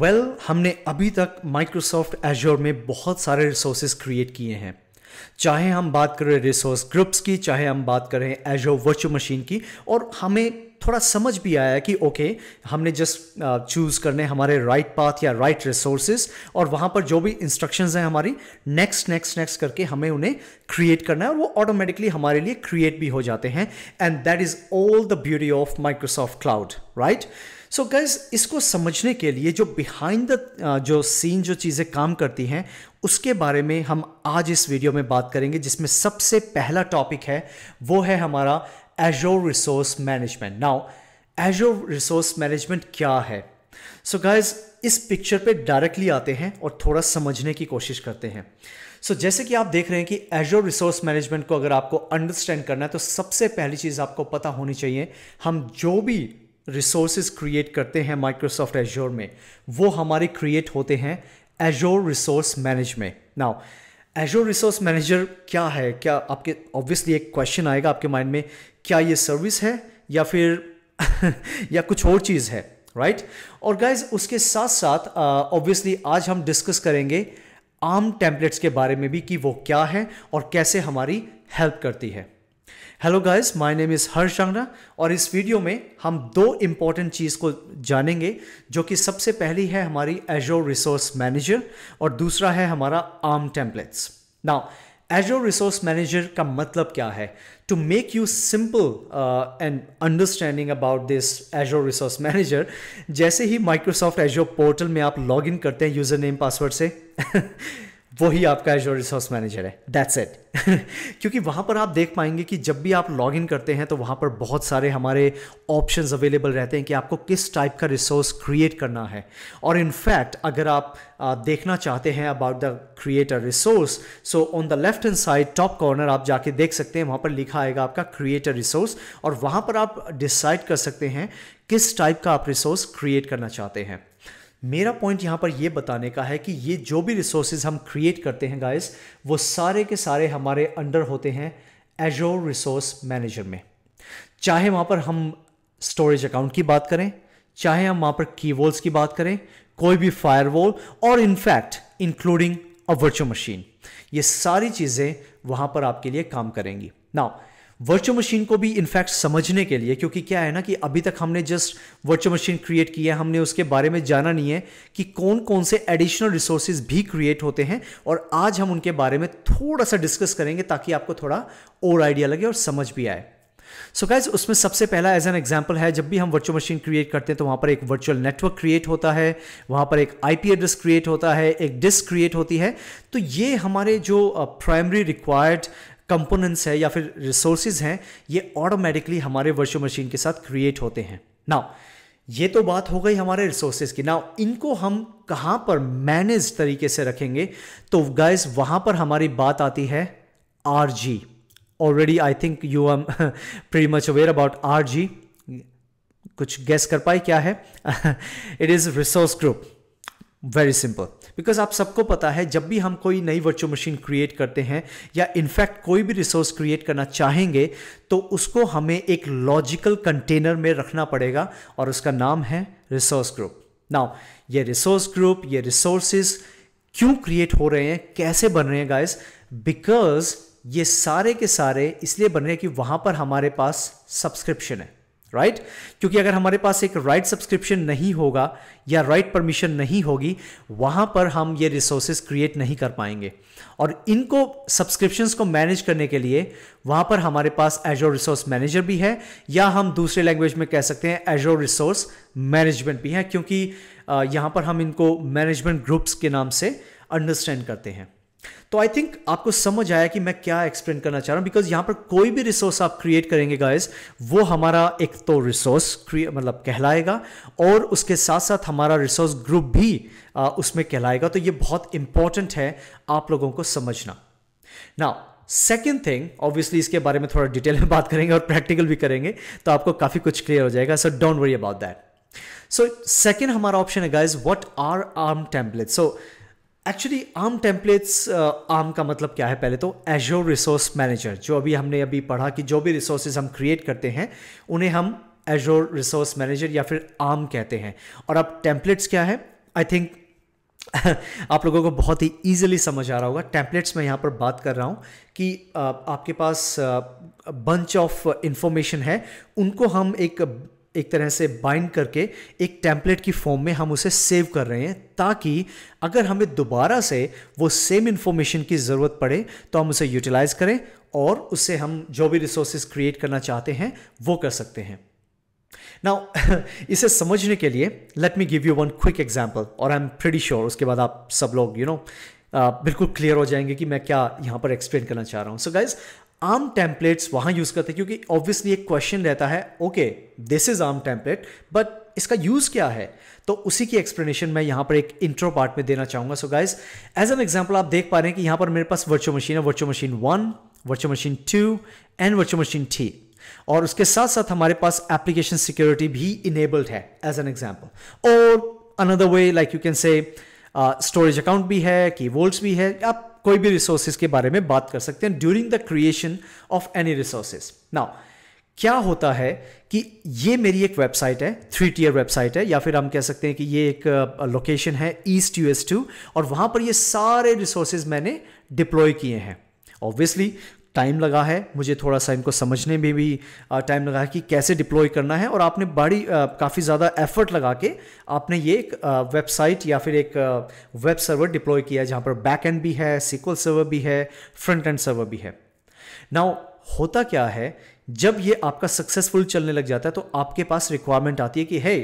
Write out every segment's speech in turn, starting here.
Well well, हमने अभी तक माइक्रोसॉफ्ट एजोर में बहुत सारे रिसोर्सेज क्रिएट किए हैं चाहे हम बात करें रिसोर्स ग्रुप्स की चाहे हम बात करें एजो वर्चुअल मशीन की और हमें थोड़ा समझ भी आया कि ओके हमने जस्ट चूज़ uh, करने हमारे राइट right पाथ या राइट right रिसोर्सेज और वहाँ पर जो भी इंस्ट्रक्शंस हैं हमारी नेक्स्ट नेक्स्ट नेक्स्ट करके हमें उन्हें क्रिएट करना है और वो ऑटोमेटिकली हमारे लिए क्रिएट भी हो जाते हैं and that is all the beauty of Microsoft cloud right so so guys इसको समझने के लिए जो बिहाइंड द uh, जो सीन जो चीज़ें काम करती हैं उसके बारे में हम आज इस वीडियो में बात करेंगे जिसमें सबसे पहला टॉपिक है वो है हमारा Azure resource management now Azure resource management क्या है सो so गैस इस पिक्चर पे डायरेक्टली आते हैं और थोड़ा समझने की कोशिश करते हैं सो so, जैसे कि आप देख रहे हैं कि एजो रिसोर्स मैनेजमेंट को अगर आपको अंडरस्टैंड करना है तो सबसे पहली चीज़ आपको पता होनी चाहिए हम जो भी रिसोर्सेज क्रिएट करते हैं माइक्रोसॉफ्ट एजोर में वो हमारे क्रिएट होते हैं एजोर रिसोर्स मैनेज में नाउ एजोर रिसोर्स मैनेजर क्या है क्या आपके ऑब्वियसली एक क्वेश्चन आएगा आपके माइंड में क्या ये सर्विस है या फिर या कुछ और चीज़ है राइट right? और गाइज उसके साथ साथ ऑब्वियसली uh, आज हम डिस्कस करेंगे आम टेम्पलेट्स के बारे में भी कि वो क्या है और कैसे हमारी हेल्प करती है hello guys my name is Harsh Angana और इस वीडियो में हम दो इम्पॉर्टेंट चीज़ को जानेंगे जो कि सबसे पहली है हमारी एजो रिसोर्स मैनेजर और दूसरा है हमारा ARM templates now Azure resource manager का मतलब क्या है to make you simple and understanding about this Azure resource manager जैसे ही माइक्रोसॉफ्ट एजो पोर्टल में आप लॉग इन करते हैं यूज़र नेम पासवर्ड से वही आपका एजो रिसोर्स मैनेजर है दैट्स इट क्योंकि वहां पर आप देख पाएंगे कि जब भी आप लॉग इन करते हैं तो वहां पर बहुत सारे हमारे ऑप्शंस अवेलेबल रहते हैं कि आपको किस टाइप का रिसोर्स क्रिएट करना है और इनफैक्ट अगर आप देखना चाहते हैं about the create a resource so on the left hand side top corner आप जाके देख सकते हैं वहां पर लिखा आएगा आपका क्रिएट अ रिसोर्स और वहां पर आप डिसाइड कर सकते हैं किस टाइप का आप रिसोर्स क्रिएट करना चाहते हैं मेरा पॉइंट यहाँ पर यह बताने का है कि ये जो भी रिसोर्सेज हम क्रिएट करते हैं गाइस वो सारे के सारे हमारे अंडर होते हैं एजोर रिसोर्स मैनेजर में चाहे वहाँ पर हम स्टोरेज अकाउंट की बात करें चाहे हम वहाँ पर की की बात करें कोई भी फायरवॉल और in fact including a virtual machine ये सारी चीज़ें वहाँ पर आपके लिए काम करेंगी नाउ वर्चुअल मशीन को भी इनफैक्ट समझने के लिए क्योंकि क्या है ना कि अभी तक हमने जस्ट वर्चुअल मशीन क्रिएट की है हमने उसके बारे में जाना नहीं है कि कौन कौन से एडिशनल रिसोर्सेज भी क्रिएट होते हैं और आज हम उनके बारे में थोड़ा सा डिस्कस करेंगे ताकि आपको थोड़ा और आइडिया लगे और समझ भी आए सो so गाइज उसमें सबसे पहला एज एन एग्जाम्पल है जब भी हम वर्चुअल मशीन क्रिएट करते हैं तो वहां पर एक वर्चुअल नेटवर्क क्रिएट होता है वहां पर एक आईपी एड्रेस क्रिएट होता है एक डिस्क क्रिएट होती है तो ये हमारे जो प्राइमरी रिक्वायर्ड कंपोनेंट्स है या फिर रिसोर्सेज हैं ये ऑटोमेटिकली हमारे वर्चुअल मशीन के साथ क्रिएट होते हैं नाउ ये तो बात हो गई हमारे रिसोर्सेज की नाउ इनको हम कहाँ पर मैनेज तरीके से रखेंगे तो गाइस वहाँ पर हमारी बात आती है R G already I think you am pre much aware about R G कुछ गैस कर पाए क्या है it is resource group very simple because आप सबको पता है जब भी हम कोई नई वर्चुअल मशीन क्रिएट करते हैं या इनफैक्ट कोई भी रिसोर्स क्रिएट करना चाहेंगे तो उसको हमें एक लॉजिकल कंटेनर में रखना पड़ेगा और उसका नाम है रिसोर्स ग्रुप नाउ ये रिसोर्स ग्रुप ये रिसोर्सेज क्यों क्रिएट हो रहे हैं कैसे बन रहे हैं गाइस बिकॉज ये सारे के सारे इसलिए बन रहे हैं कि वहाँ पर हमारे पास सब्सक्रिप्शन है राइट right? क्योंकि अगर हमारे पास एक राइट right सब्सक्रिप्शन नहीं होगा या राइट right परमिशन नहीं होगी वहां पर हम ये रिसोर्सेज क्रिएट नहीं कर पाएंगे और इनको सब्सक्रिप्शंस को मैनेज करने के लिए वहां पर हमारे पास एजोर रिसोर्स मैनेजर भी है या हम दूसरे लैंग्वेज में कह सकते हैं एजोर रिसोर्स मैनेजमेंट भी है क्योंकि यहाँ पर हम इनको मैनेजमेंट ग्रुप्स के नाम से अंडरस्टैंड करते हैं तो आई थिंक आपको समझ आया कि मैं क्या एक्सप्लेन करना चाह रहा हूँ बिकॉज यहाँ पर कोई भी रिसोर्स आप क्रिएट करेंगे गाइज वो हमारा एक तो रिसोर्स मतलब कहलाएगा और उसके साथ साथ हमारा रिसोर्स ग्रुप भी आ, उसमें कहलाएगा तो ये बहुत इंपॉर्टेंट है आप लोगों को समझना ना सेकेंड थिंग ऑब्वियसली इसके बारे में थोड़ा डिटेल में बात करेंगे और प्रैक्टिकल भी करेंगे तो आपको काफ़ी कुछ क्लियर हो जाएगा so don't worry about that so second हमारा ऑप्शन है guys what are ARM template so actually ARM templates ARM का मतलब क्या है पहले तो एजोर रिसोर्स मैनेजर जो अभी हमने अभी पढ़ा कि जो भी रिसोर्सेज हम क्रिएट करते हैं उन्हें हम एजोर रिसोर्स मैनेजर या फिर आर्म कहते हैं और अब टेम्पलेट्स क्या है आई थिंक आप लोगों को बहुत ही ईजिली समझ आ रहा होगा टेम्पलेट्स में यहाँ पर बात कर रहा हूँ कि uh, आपके पास बंच ऑफ इंफॉर्मेशन है उनको हम एक एक तरह से बाइंड करके एक टेम्पलेट की फॉर्म में हम उसे सेव कर रहे हैं ताकि अगर हमें दोबारा से वो सेम इन्फॉर्मेशन की ज़रूरत पड़े तो हम उसे यूटिलाइज़ करें और उससे हम जो भी रिसोर्सेज क्रिएट करना चाहते हैं वो कर सकते हैं नाउ इसे समझने के लिए let me give you one quick example और आई एम प्रेडी श्योर उसके बाद आप सब लोग you you know know, uh, बिल्कुल क्लियर हो जाएंगे कि मैं क्या यहाँ पर एक्सप्लेन करना चाह रहा हूँ सो गाइज आर्म टेम्पलेट्स वहां यूज़ करते हैं क्योंकि ऑब्वियसली एक क्वेश्चन रहता है okay this is ARM template but इसका यूज़ क्या है तो उसी की एक्सप्लेनेशन मैं यहां पर एक इंट्रो पार्ट में देना चाहूंगा so guys as an example आप देख पा रहे हैं कि यहां पर मेरे पास वर्चुअल मशीन है virtual machine one virtual machine two and virtual machine three और उसके साथ साथ हमारे पास एप्लीकेशन सिक्योरिटी भी इनेबल्ड है एज एन एग्जाम्पल और another way like you can say storage account भी है की भी है आप कोई भी रिसोर्सेज के बारे में बात कर सकते हैं during the creation of any resources now क्या होता है कि ये मेरी एक वेबसाइट है थ्री टीयर वेबसाइट है या फिर हम कह सकते हैं कि ये एक लोकेशन है ईस्ट यूएस टू और वहां पर ये सारे रिसोर्सेज मैंने डिप्लॉय किए हैं ऑब्वियसली टाइम लगा है मुझे थोड़ा सा इनको समझने में भी टाइम लगा है कि कैसे डिप्लॉय करना है और आपने बड़ी काफ़ी ज़्यादा एफर्ट लगा के आपने ये एक वेबसाइट या फिर एक वेब सर्वर डिप्लॉय किया है जहाँ पर बैक एंड भी है सिक्वल सर्वर भी है फ्रंट एंड सर्वर भी है नाउ होता क्या है जब ये आपका सक्सेसफुल चलने लग जाता है तो आपके पास रिक्वायरमेंट आती है कि hey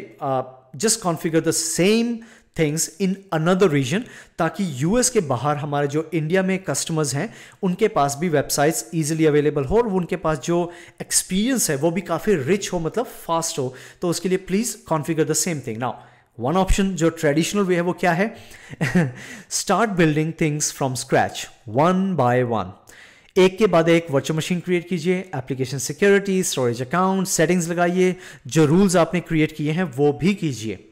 just configure the same things in another region ताकि यूएस के बाहर हमारे जो इंडिया में कस्टमर्स हैं उनके पास भी वेबसाइट्स ईजिली अवेलेबल हो और उनके पास जो एक्सपीरियंस है वो भी काफ़ी रिच हो मतलब फास्ट हो तो उसके लिए please configure the same thing now one option जो ट्रेडिशनल वे है वो क्या है start building things from scratch one by one एक के बाद एक वर्चुअल मशीन क्रिएट कीजिए application security storage account settings लगाइए जो रूल्स आपने क्रिएट किए हैं वो भी कीजिए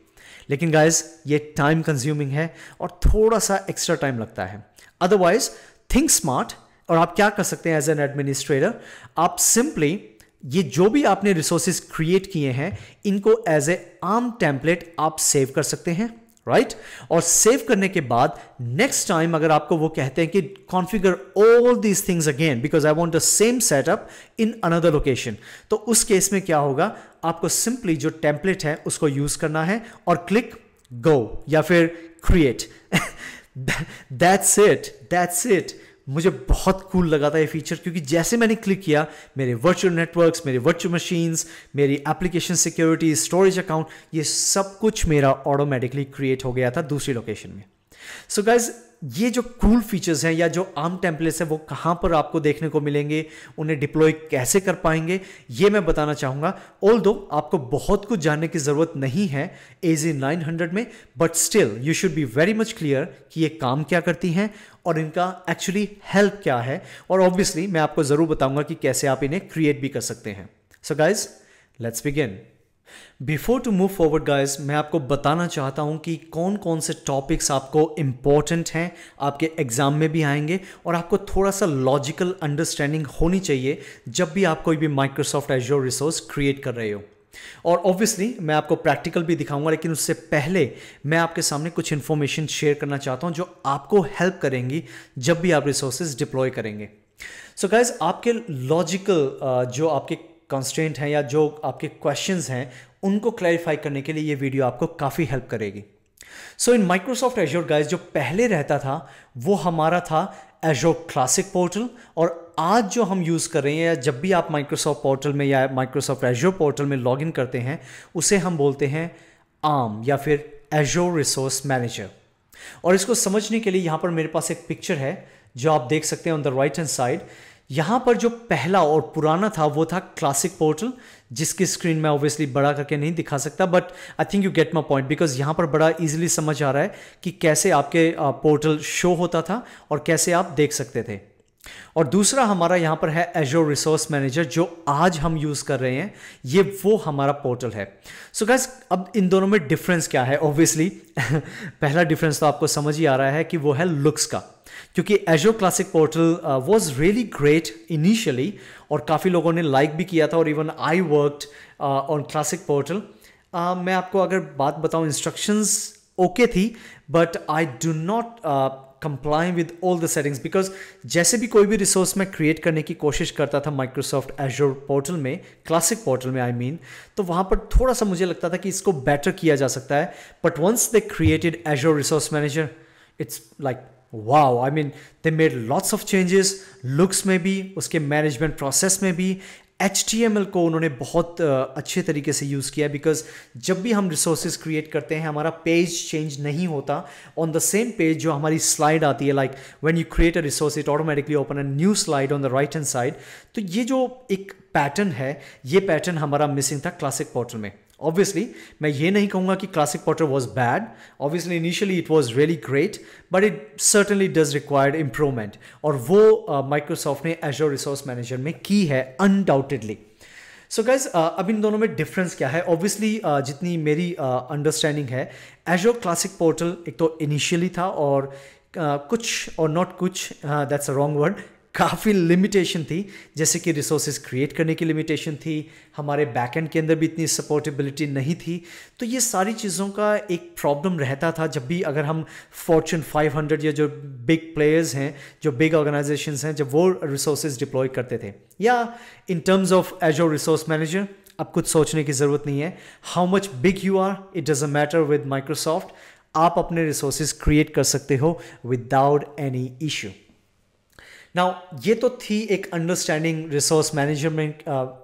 लेकिन गाइज ये टाइम कंज्यूमिंग है और थोड़ा सा एक्स्ट्रा टाइम लगता है अदरवाइज थिंक स्मार्ट और आप क्या कर सकते हैं एज एन एडमिनिस्ट्रेटर आप सिंपली ये जो भी आपने रिसोर्सेज क्रिएट किए हैं इनको एज ए आम टेम्पलेट आप सेव कर सकते हैं राइट right? और सेव करने के बाद नेक्स्ट टाइम अगर आपको वो कहते हैं कि configure all these things again because I want the same setup in another location तो उस केस में क्या होगा आपको सिंपली जो टेम्पलेट है उसको यूज करना है और क्लिक गो या फिर create that's it that's it मुझे बहुत कूल cool लगा था ये फीचर क्योंकि जैसे मैंने क्लिक किया मेरे वर्चुअल नेटवर्क्स मेरे वर्चुअल मशीन्स मेरी एप्लीकेशन सिक्योरिटी स्टोरेज अकाउंट ये सब कुछ मेरा ऑटोमेटिकली क्रिएट हो गया था दूसरी लोकेशन में सो so गाइज ये जो कूल फीचर्स हैं या जो आम टेम्पलेट्स हैं वो कहाँ पर आपको देखने को मिलेंगे उन्हें डिप्लॉय कैसे कर पाएंगे ये मैं बताना चाहूँगा ऑल दो आपको बहुत कुछ जानने की ज़रूरत नहीं है ए जी नाइन हंड्रेड में but still you should be very much clear कि ये काम क्या करती हैं और इनका एक्चुअली हेल्प क्या है और ऑब्वियसली मैं आपको ज़रूर बताऊँगा कि कैसे आप इन्हें क्रिएट भी कर सकते हैं so guys let's begin before to move forward guys मैं आपको बताना चाहता हूं कि कौन कौन से टॉपिक्स आपको इम्पॉर्टेंट हैं आपके एग्ज़ाम में भी आएंगे और आपको थोड़ा सा लॉजिकल अंडरस्टैंडिंग होनी चाहिए जब भी आप कोई भी माइक्रोसॉफ्ट एज रिसोर्स क्रिएट कर रहे हो और ऑब्वियसली मैं आपको प्रैक्टिकल भी दिखाऊंगा लेकिन उससे पहले मैं आपके सामने कुछ इन्फॉर्मेशन शेयर करना चाहता हूं जो आपको हेल्प करेंगी जब भी आप रिसोर्सेज डिप्लॉय करेंगे सो so गाइज आपके लॉजिकल uh, जो आपके कॉन्स्टेंट हैं या जो आपके क्वेश्चंस हैं उनको क्लैरिफाई करने के लिए ये वीडियो आपको काफ़ी हेल्प करेगी सो इन माइक्रोसॉफ्ट एजोर गाइज जो पहले रहता था वो हमारा था एजोर क्लासिक पोर्टल और आज जो हम यूज़ कर रहे हैं या जब भी आप माइक्रोसॉफ्ट पोर्टल में या माइक्रोसॉफ्ट एजोर पोर्टल में लॉग करते हैं उसे हम बोलते हैं आम या फिर एजोर रिसोर्स मैनेजर और इसको समझने के लिए यहाँ पर मेरे पास एक पिक्चर है जो आप देख सकते हैं on the right hand side यहाँ पर जो पहला और पुराना था वो था क्लासिक पोर्टल जिसकी स्क्रीन मैं ऑब्वियसली बड़ा करके नहीं दिखा सकता but I think you get my point because यहाँ पर बड़ा इजिली समझ आ रहा है कि कैसे आपके पोर्टल शो होता था और कैसे आप देख सकते थे और दूसरा हमारा यहाँ पर है एजोर रिसोर्स मैनेजर जो आज हम यूज़ कर रहे हैं ये वो हमारा पोर्टल है सो so गैस अब इन दोनों में डिफरेंस क्या है ऑब्वियसली पहला डिफरेंस तो आपको समझ ही आ रहा है कि वो है लुक्स का क्योंकि Azure classic portal was really great initially और काफ़ी लोगों ने लाइक like भी किया था और even I worked on classic portal मैं आपको अगर बात बताऊँ इंस्ट्रक्शंस ओके थी but I do not comply with all the settings because जैसे भी कोई भी रिसोर्स मैं क्रिएट करने की कोशिश करता था माइक्रोसॉफ्ट एजोर पोर्टल में क्लासिक पोर्टल में आई I मीन mean, तो वहां पर थोड़ा सा मुझे लगता था कि इसको बेटर किया जा सकता है but once they created Azure resource manager it's like wow I mean they made lots of changes looks में भी उसके मैनेजमेंट प्रोसेस में भी एच को उन्होंने बहुत अच्छे तरीके से यूज़ किया बिकॉज जब भी हम रिसोर्सेज क्रिएट करते हैं हमारा पेज चेंज नहीं होता ऑन द सेम पेज जो हमारी स्लाइड आती है like when you create a resource it automatically open a new slide on the right hand side तो ये जो एक पैटर्न है ये पैटर्न हमारा मिसिंग था क्लासिक पोर्टल में ऑब्वियसली मैं ये नहीं कहूँगा कि classic portal was bad obviously initially it was really great but it certainly does required improvement और वो माइक्रोसॉफ्ट uh, ने एजो रिसोर्स मैनेजर में की है अनडाउटेडली सो गाइज अब इन दोनों में डिफरेंस क्या है ऑब्वियसली uh, जितनी मेरी अंडरस्टैंडिंग uh, है एजो क्लासिक पोर्टल एक तो इनिशियली था और uh, कुछ और नॉट कुछ दैट्स अ रॉन्ग वर्ड काफ़ी लिमिटेशन थी जैसे कि रिसोर्सेज क्रिएट करने की लिमिटेशन थी हमारे बैकएंड के अंदर भी इतनी सपोर्टेबिलिटी नहीं थी तो ये सारी चीज़ों का एक प्रॉब्लम रहता था जब भी अगर हम फॉर्चून 500 या जो बिग प्लेयर्स हैं जो बिग ऑर्गेनाइजेशन हैं जब वो रिसोर्सेज डिप्लॉय करते थे या in terms of as resource manager अब कुछ सोचने की ज़रूरत नहीं है how much big you are it does a matter with Microsoft आप अपने रिसोर्सेज क्रिएट कर सकते हो विदाउट एनी इश्यू नाउ ये तो थी एक understanding resource management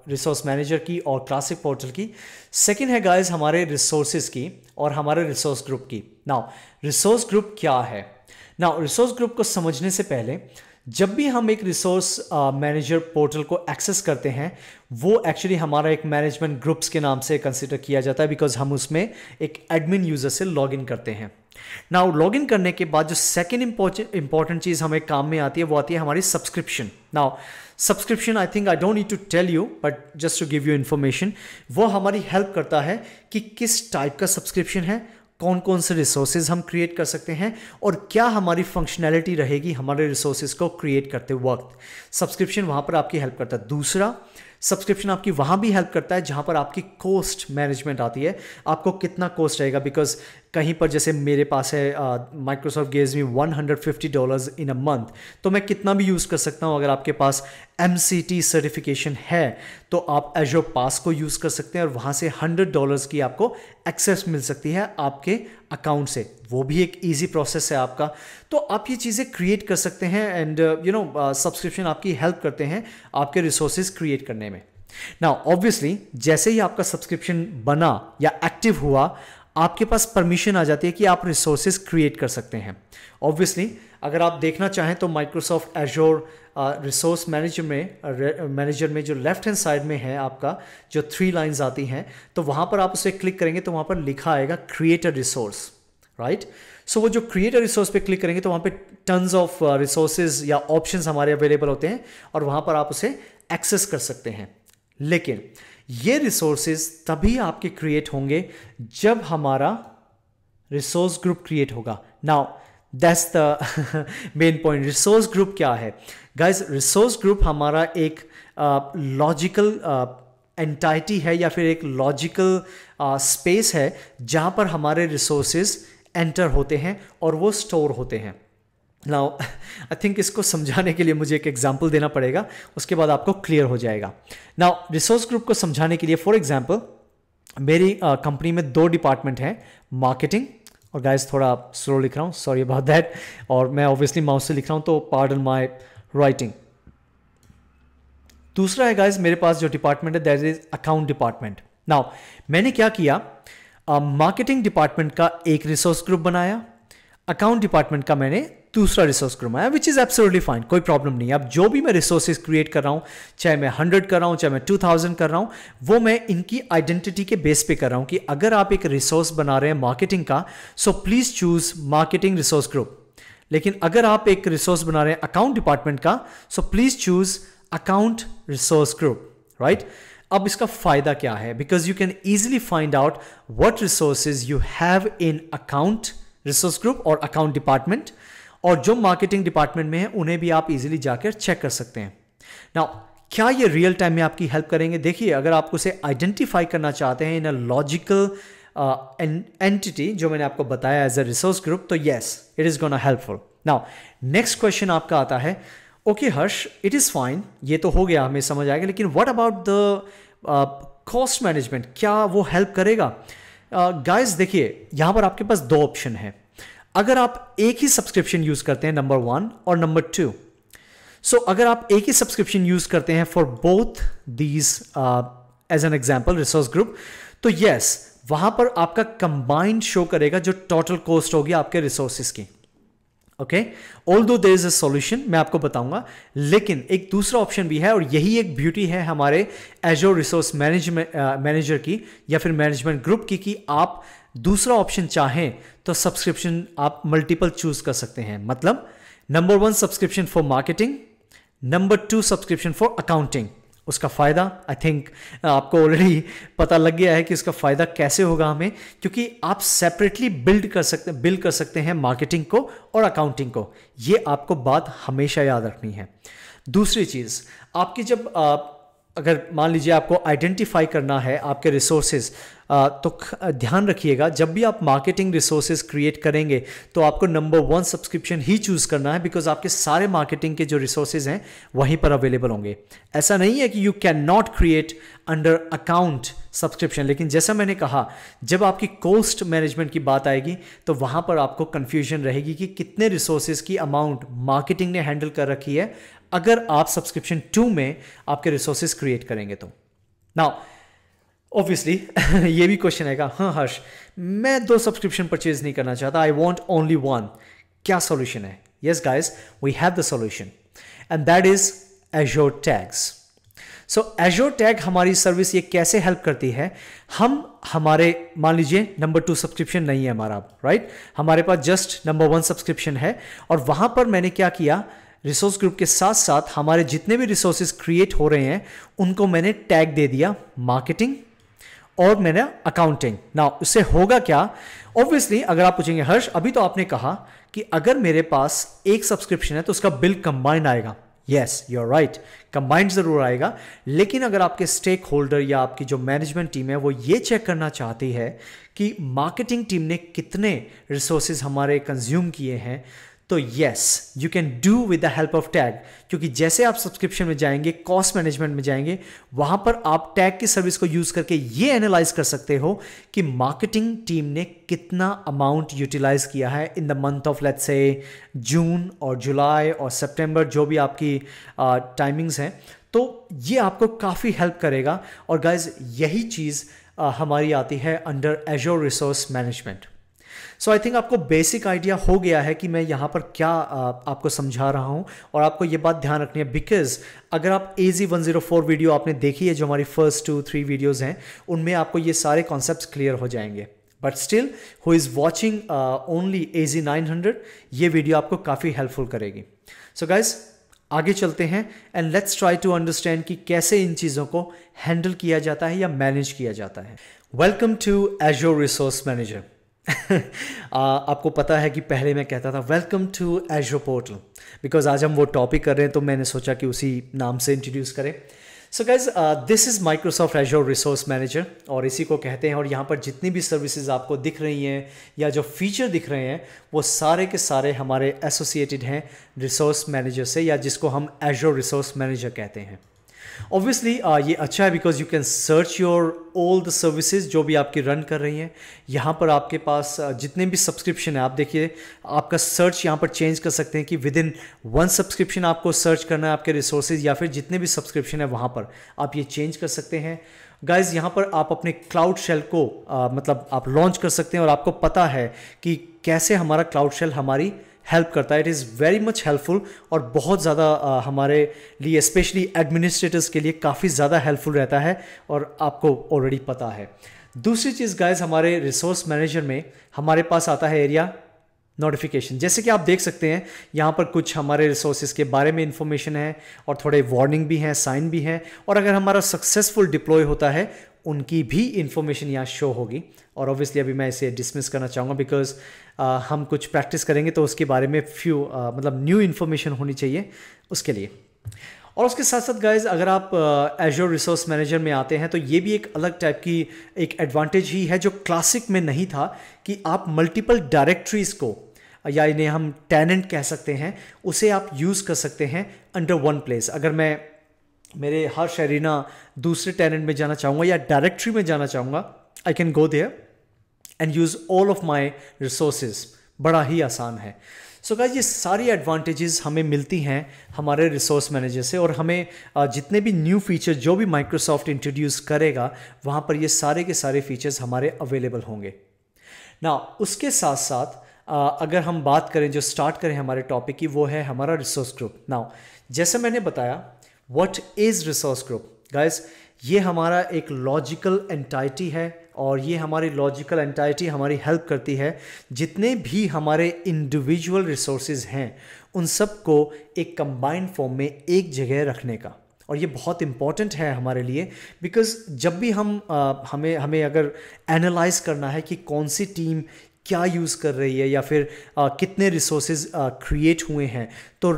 resource manager की और क्लासिक पोर्टल की सेकेंड है गाइज हमारे रिसोर्स की और हमारे रिसोर्स ग्रुप की नाउ रिसोर्स ग्रुप क्या है नाउ रिसोर्स ग्रुप को समझने से पहले जब भी हम एक रिसोर्स मैनेजर पोर्टल को एक्सेस करते हैं वो एक्चुअली हमारा एक मैनेजमेंट ग्रुप्स के नाम से कंसिडर किया जाता है बिकॉज हम उसमें एक एडमिन यूज़र से लॉग इन करते हैं नाउ लॉग इन करने के बाद जो सेकेंड इंपॉर्टेंट चीज़ हमें काम में आती है वो आती है हमारी subscription now subscription I think I don't need to tell you but just to give you information वो हमारी हेल्प करता है कि किस टाइप का सब्सक्रिप्शन है कौन कौन से रिसोर्सेज हम क्रिएट कर सकते हैं और क्या हमारी फंक्शनैलिटी रहेगी हमारे रिसोर्सेज को क्रिएट करते वक्त सब्सक्रिप्शन वहाँ पर आपकी हेल्प करता है दूसरा सब्सक्रिप्शन आपकी वहाँ भी हेल्प करता है जहाँ पर आपकी कॉस्ट मैनेजमेंट आती है आपको कितना कॉस्ट रहेगा बिकॉज कहीं पर जैसे मेरे पास है Microsoft gives me one hundred fifty dollars in a month तो मैं कितना भी यूज़ कर सकता हूँ अगर आपके पास एम सर्टिफिकेशन है तो आप एजो पास को यूज़ कर सकते हैं और वहाँ से हंड्रेड डॉलर्स की आपको एक्सेस मिल सकती है आपके अकाउंट से वो भी एक ईजी प्रोसेस है आपका तो आप ये चीज़ें क्रिएट कर सकते हैं एंड यू नो सब्सक्रिप्शन आपकी हेल्प करते हैं आपके रिसोर्सेज क्रिएट करने में ना ऑब्वियसली जैसे ही आपका सब्सक्रिप्शन बना या एक्टिव हुआ आपके पास परमिशन आ जाती है कि आप रिसोर्सेज क्रिएट कर सकते हैं ऑब्वियसली अगर आप देखना चाहें तो माइक्रोसॉफ्ट एजोर रिसोर्स मैनेजर में मैनेजर में जो लेफ्ट हैंड साइड में है आपका जो थ्री लाइंस आती हैं तो वहाँ पर आप उसे क्लिक करेंगे तो वहाँ पर लिखा आएगा क्रिएटर रिसोर्स राइट सो वो जो क्रिएटर रिसोर्स पे क्लिक करेंगे तो वहाँ पे टन्स ऑफ रिसोर्सेज या ऑप्शन हमारे अवेलेबल होते हैं और वहाँ पर आप उसे एक्सेस कर सकते हैं लेकिन ये रिसोर्सेज तभी आपके क्रिएट होंगे जब हमारा रिसोर्स ग्रुप क्रिएट होगा now that's the main point resource group क्या है गाइज रिसोर्स ग्रुप हमारा एक लॉजिकल uh, एंटाइटी uh, है या फिर एक लॉजिकल स्पेस uh, है जहाँ पर हमारे रिसोर्सेज एंटर होते हैं और वो स्टोर होते हैं नाउ आई थिंक इसको समझाने के लिए मुझे एक एग्जाम्पल देना पड़ेगा उसके बाद आपको क्लियर हो जाएगा नाउ रिसोर्स ग्रुप को समझाने के लिए फॉर एग्जाम्पल मेरी कंपनी uh, में दो डिपार्टमेंट हैं मार्केटिंग और गाइस थोड़ा स्लो लिख रहा हूँ सॉरी अबाउट दैट और मैं ऑब्वियसली माउस से लिख रहा हूँ तो पार्डन माई राइटिंग दूसरा है गाइस मेरे पास जो डिपार्टमेंट है that is account department now मैंने क्या किया मार्केटिंग uh, डिपार्टमेंट का एक रिसोर्स ग्रुप बनाया अकाउंट डिपार्टमेंट का मैंने दूसरा resource group which is absolutely fine कोई प्रॉब्लम नहीं अब जो भी मैं रिसोर्सेज क्रिएट कर रहा हूँ चाहे मैं हंड्रेड कर रहा हूँ चाहे मैं टू थाउजेंड कर रहा हूँ वो मैं इनकी आइडेंटिटी के बेस पे कर रहा हूँ कि अगर आप एक रिसोर्स बना रहे हैं मार्केटिंग का so please choose marketing resource group लेकिन अगर आप एक रिसोर्स बना रहे हैं अकाउंट डिपार्टमेंट का so please choose account resource group right अब इसका फायदा क्या है because you can easily find out what resources you have in account resource group और अकाउंट डिपार्टमेंट और जो मार्केटिंग डिपार्टमेंट में है उन्हें भी आप इजीली जाकर चेक कर सकते हैं नाउ क्या ये रियल टाइम में आपकी हेल्प करेंगे देखिए अगर आप उसे आइडेंटिफाई करना चाहते हैं इन अ लॉजिकल एंटिटी जो मैंने आपको बताया एज अ रिसोर्स ग्रुप तो yes it is gonna helpful now next question आपका आता है okay Harsh it is fine ये तो हो गया हमें समझ आएगा लेकिन what about the cost management क्या वो हेल्प करेगा गाइस uh, देखिए यहां पर आपके पास दो ऑप्शन है अगर आप एक ही सब्सक्रिप्शन यूज करते हैं नंबर वन और नंबर टू सो अगर आप एक ही सब्सक्रिप्शन यूज करते हैं for both these as an example resource group तो यस वहां पर आपका कंबाइंड शो करेगा जो टोटल कॉस्ट होगी आपके रिसोर्सिस की ओके ऑल दो देर इज अ सोल्यूशन मैं आपको बताऊंगा लेकिन एक दूसरा ऑप्शन भी है और यही एक ब्यूटी है हमारे एजो रिसोर्स मैनेजमेंट मैनेजर की या फिर मैनेजमेंट ग्रुप की कि आप दूसरा ऑप्शन चाहें तो सब्सक्रिप्शन आप मल्टीपल चूज कर सकते हैं मतलब number one subscription for marketing number two subscription for accounting उसका फ़ायदा आई थिंक आपको ऑलरेडी पता लग गया है कि उसका फ़ायदा कैसे होगा हमें क्योंकि आप सेपरेटली बिल्ड कर सकते बिल्ड कर सकते हैं मार्केटिंग को और अकाउंटिंग को ये आपको बात हमेशा याद रखनी है दूसरी चीज़ आपकी जब आप अगर मान लीजिए आपको आइडेंटिफाई करना है आपके रिसोर्सेज तो ध्यान रखिएगा जब भी आप मार्केटिंग रिसोर्सेज क्रिएट करेंगे तो आपको नंबर वन सब्सक्रिप्शन ही चूज़ करना है बिकॉज आपके सारे मार्केटिंग के जो रिसोर्सेज हैं वहीं पर अवेलेबल होंगे ऐसा नहीं है कि you can not create under account subscription लेकिन जैसा मैंने कहा जब आपकी कोस्ट मैनेजमेंट की बात आएगी तो वहां पर आपको कंफ्यूजन रहेगी कि कितने रिसोर्सेज की अमाउंट मार्केटिंग ने हैंडल कर रखी है अगर आप सब्सक्रिप्शन टू में आपके रिसोर्सेज क्रिएट करेंगे तो नाउ ऑब्वियसली ये भी क्वेश्चन है हाँ हर्ष मैं दो सब्सक्रिप्शन परचेज नहीं करना चाहता आई वॉन्ट ओनली वन क्या सोल्यूशन है yes guys we have the solution and that is Azure tags so Azure tag हमारी सर्विस ये कैसे हेल्प करती है हम हमारे मान लीजिए नंबर टू सब्सक्रिप्शन नहीं है हमारा राइट right? हमारे पास जस्ट नंबर वन सब्सक्रिप्शन है और वहां पर मैंने क्या किया रिसोर्स ग्रुप के साथ साथ हमारे जितने भी रिसोर्सेज क्रिएट हो रहे हैं उनको मैंने टैग दे दिया मार्केटिंग और मैंने अकाउंटिंग ना उससे होगा क्या ऑब्वियसली अगर आप पूछेंगे हर्ष अभी तो आपने कहा कि अगर मेरे पास एक सब्सक्रिप्शन है तो उसका बिल कंबाइंड आएगा yes you are right combined जरूर आएगा लेकिन अगर आपके स्टेक होल्डर या आपकी जो मैनेजमेंट टीम है वो ये चेक करना चाहती है कि मार्केटिंग टीम ने कितने रिसोर्सेज हमारे कंज्यूम किए हैं तो yes you can do with the help of tag क्योंकि जैसे आप सब्सक्रिप्शन में जाएंगे कॉस्ट मैनेजमेंट में जाएंगे वहां पर आप टैग की सर्विस को यूज करके ये एनालाइज कर सकते हो कि मार्केटिंग टीम ने कितना अमाउंट यूटिलाइज किया है in the month of let's say June और जुलाई और सेप्टेंबर जो भी आपकी टाइमिंग्स हैं तो ये आपको काफ़ी हेल्प करेगा और गाइज यही चीज़ uh, हमारी आती है under Azure resource management so I think आपको बेसिक आइडिया हो गया है कि मैं यहाँ पर क्या आपको समझा रहा हूँ और आपको ये बात ध्यान रखनी है बिकॉज अगर आप A Z one zero four video आपने देखी है जो हमारी फर्स्ट टू थ्री वीडियोज़ हैं उनमें आपको ये सारे कॉन्सेप्ट क्लियर हो जाएंगे but still who is watching only A ji nine hundred ये वीडियो आपको काफ़ी हेल्पफुल करेगी सो so गाइज आगे चलते हैं and let's try to understand कि कैसे इन चीज़ों को हैंडल किया जाता है या मैनेज किया जाता है welcome to Azure resource manager आपको पता है कि पहले मैं कहता था welcome to Azure portal because आज हम वो टॉपिक कर रहे हैं तो मैंने सोचा कि उसी नाम से इंट्रोड्यूस करें so guys this is Microsoft Azure resource manager और इसी को कहते हैं और यहाँ पर जितनी भी सर्विसेज आपको दिख रही हैं या जो फीचर दिख रहे हैं वो सारे के सारे हमारे एसोसिएटेड हैं रिसोर्स मैनेजर से या जिसको हम एजो रिसोर्स मैनेजर कहते हैं ऑब्वियसली uh, ये अच्छा है because you can search your all the services जो भी आपकी रन कर रही हैं यहाँ पर आपके पास uh, जितने भी सब्सक्रिप्शन है आप देखिए आपका सर्च यहाँ पर चेंज कर सकते हैं कि विद इन वन सब्सक्रिप्शन आपको सर्च करना है आपके रिसोर्सेज या फिर जितने भी सब्सक्रिप्शन है वहाँ पर आप ये चेंज कर सकते हैं गाइज यहाँ पर आप अपने क्लाउड शेल को uh, मतलब आप लॉन्च कर सकते हैं और आपको पता है कि कैसे हमारा क्लाउड शेल हमारी हेल्प करता है it is very much helpful और बहुत ज़्यादा हमारे लिए स्पेशली एडमिनिस्ट्रेटर्स के लिए काफ़ी ज़्यादा हेल्पफुल रहता है और आपको ऑलरेडी पता है दूसरी चीज़ गाइज हमारे रिसोर्स मैनेजर में हमारे पास आता है एरिया नोटिफिकेशन जैसे कि आप देख सकते हैं यहाँ पर कुछ हमारे रिसोर्सेज के बारे में इन्फॉर्मेशन है और थोड़े वार्निंग भी हैं साइन भी हैं और अगर हमारा सक्सेसफुल डिप्लॉय होता है उनकी भी इन्फॉर्मेशन यहाँ शो होगी और ऑब्वियसली अभी मैं इसे डिसमिस करना चाहूँगा बिकॉज हम कुछ प्रैक्टिस करेंगे तो उसके बारे में फ्यू मतलब न्यू इन्फॉर्मेशन होनी चाहिए उसके लिए और उसके साथ साथ गाइज अगर आप एजोर रिसोर्स मैनेजर में आते हैं तो ये भी एक अलग टाइप की एक एडवांटेज ही है जो क्लासिक में नहीं था कि आप मल्टीपल डायरेक्टरीज़ को या इन्हें हम टैलेंट कह सकते हैं उसे आप यूज़ कर सकते हैं अंडर वन प्लेस अगर मैं मेरे हर शरीना दूसरे टेनेंट में जाना चाहूँगा या डायरेक्टरी में जाना चाहूँगा I can go there and use all of my resources बड़ा ही आसान है सो so गाइज ये सारी एडवांटेजेस हमें मिलती हैं हमारे रिसोर्स मैनेजर से और हमें जितने भी न्यू फीचर जो भी माइक्रोसॉफ्ट इंट्रोड्यूस करेगा वहाँ पर ये सारे के सारे फीचर्स हमारे अवेलेबल होंगे ना उसके साथ साथ अगर हम बात करें जो स्टार्ट करें हमारे टॉपिक की वो है हमारा रिसोर्स ग्रुप नाउ जैसे मैंने बताया what is resource group guys ये हमारा एक लॉजिकल एंटाइटी है और ये हमारी लॉजिकल एंटाइटी हमारी हेल्प करती है जितने भी हमारे इंडिविजुअल रिसोर्सेज हैं उन सबको एक कंबाइंड फॉर्म में एक जगह रखने का और ये बहुत इम्पॉर्टेंट है हमारे लिए बिकॉज जब भी हम आ, हमें हमें अगर एनालाइज करना है कि कौन सी टीम क्या यूज़ कर रही है या फिर आ, कितने रिसोर्सेज क्रिएट हुए हैं तो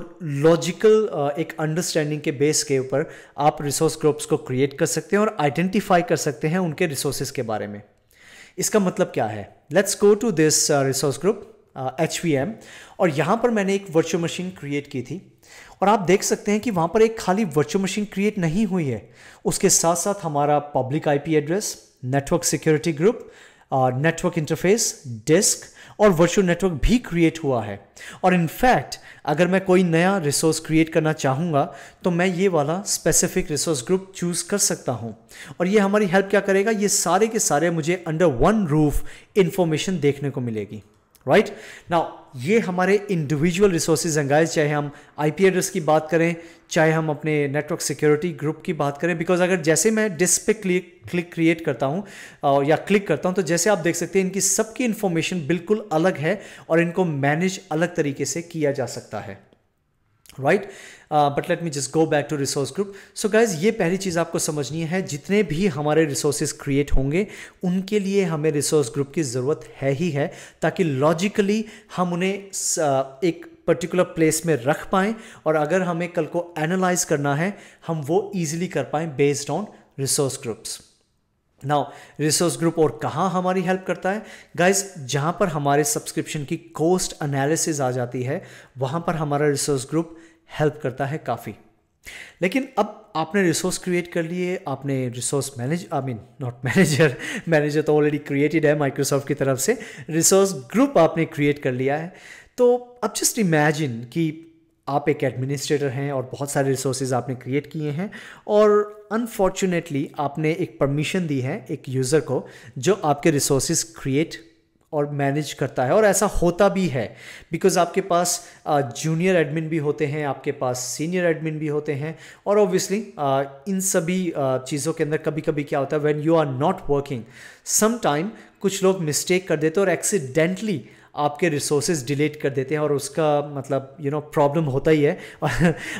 लॉजिकल एक अंडरस्टैंडिंग के बेस के ऊपर आप रिसोर्स ग्रुप्स को क्रिएट कर सकते हैं और आइडेंटिफाई कर सकते हैं उनके रिसोर्सेज के बारे में इसका मतलब क्या है let's go to this resource group H V M और यहाँ पर मैंने एक वर्चुअल मशीन क्रिएट की थी और आप देख सकते हैं कि वहाँ पर एक खाली वर्चुअल मशीन क्रिएट नहीं हुई है उसके साथ साथ हमारा public IP address network security group network interface disk और वर्चुअल नेटवर्क भी क्रिएट हुआ है और इनफैक्ट अगर मैं कोई नया रिसोर्स क्रिएट करना चाहूँगा तो मैं ये वाला स्पेसिफिक रिसोर्स ग्रुप चूज़ कर सकता हूँ और ये हमारी हेल्प क्या करेगा ये सारे के सारे मुझे अंडर वन रूफ इन्फॉर्मेशन देखने को मिलेगी राइट right? नाउ ये हमारे इंडिविजुअल रिसोर्सेज हैं गाइस चाहे हम आई पी एड्रेस की बात करें चाहे हम अपने नेटवर्क सिक्योरिटी ग्रुप की बात करें बिकॉज अगर जैसे मैं डिस्क पे क्लिक क्लिक क्रिएट करता हूँ या क्लिक करता हूँ तो जैसे आप देख सकते हैं इनकी सबकी इन्फॉर्मेशन बिल्कुल अलग है और इनको मैनेज अलग तरीके से किया जा सकता है right but let me just go back to resource group so guys ये पहली चीज़ आपको समझनी है जितने भी हमारे रिसोर्सेज क्रिएट होंगे उनके लिए हमें रिसोर्स ग्रुप की ज़रूरत है ही है ताकि लॉजिकली हम उन्हें uh, एक पर्टिकुलर प्लेस में रख पाएँ और अगर हमें कल को एनालाइज करना है हम वो ईजिली कर पाएँ based on resource groups now resource group और कहाँ हमारी हेल्प करता है गाइज जहाँ पर हमारे सब्सक्रिप्शन की कोस्ट एनालिसिस आ जाती है वहाँ पर हमारा रिसोर्स ग्रुप हेल्प करता है काफ़ी लेकिन अब आपने रिसोर्स क्रिएट कर लिए आपने resource manage I mean not manager manager तो ऑलरेडी क्रिएटेड है माइक्रोसॉफ्ट की तरफ से रिसोर्स ग्रुप आपने क्रिएट कर लिया है तो अब जस्ट इमेजिन कि आप एक एडमिनिस्ट्रेटर हैं और बहुत सारे रिसोर्सेज आपने क्रिएट किए हैं और अनफॉर्चुनेटली आपने एक परमिशन दी है एक यूज़र को जो आपके रिसोर्सेज क्रिएट और मैनेज करता है और ऐसा होता भी है बिकॉज आपके पास जूनियर एडमिन भी होते हैं आपके पास सीनियर एडमिन भी होते हैं और ऑब्वियसली इन सभी चीज़ों के अंदर कभी कभी क्या होता है when you are not working sometime कुछ लोग मिस्टेक कर देते और एक्सीडेंटली आपके रिसोर्सेज डिलीट कर देते हैं और उसका मतलब यू नो प्रॉब्लम होता ही है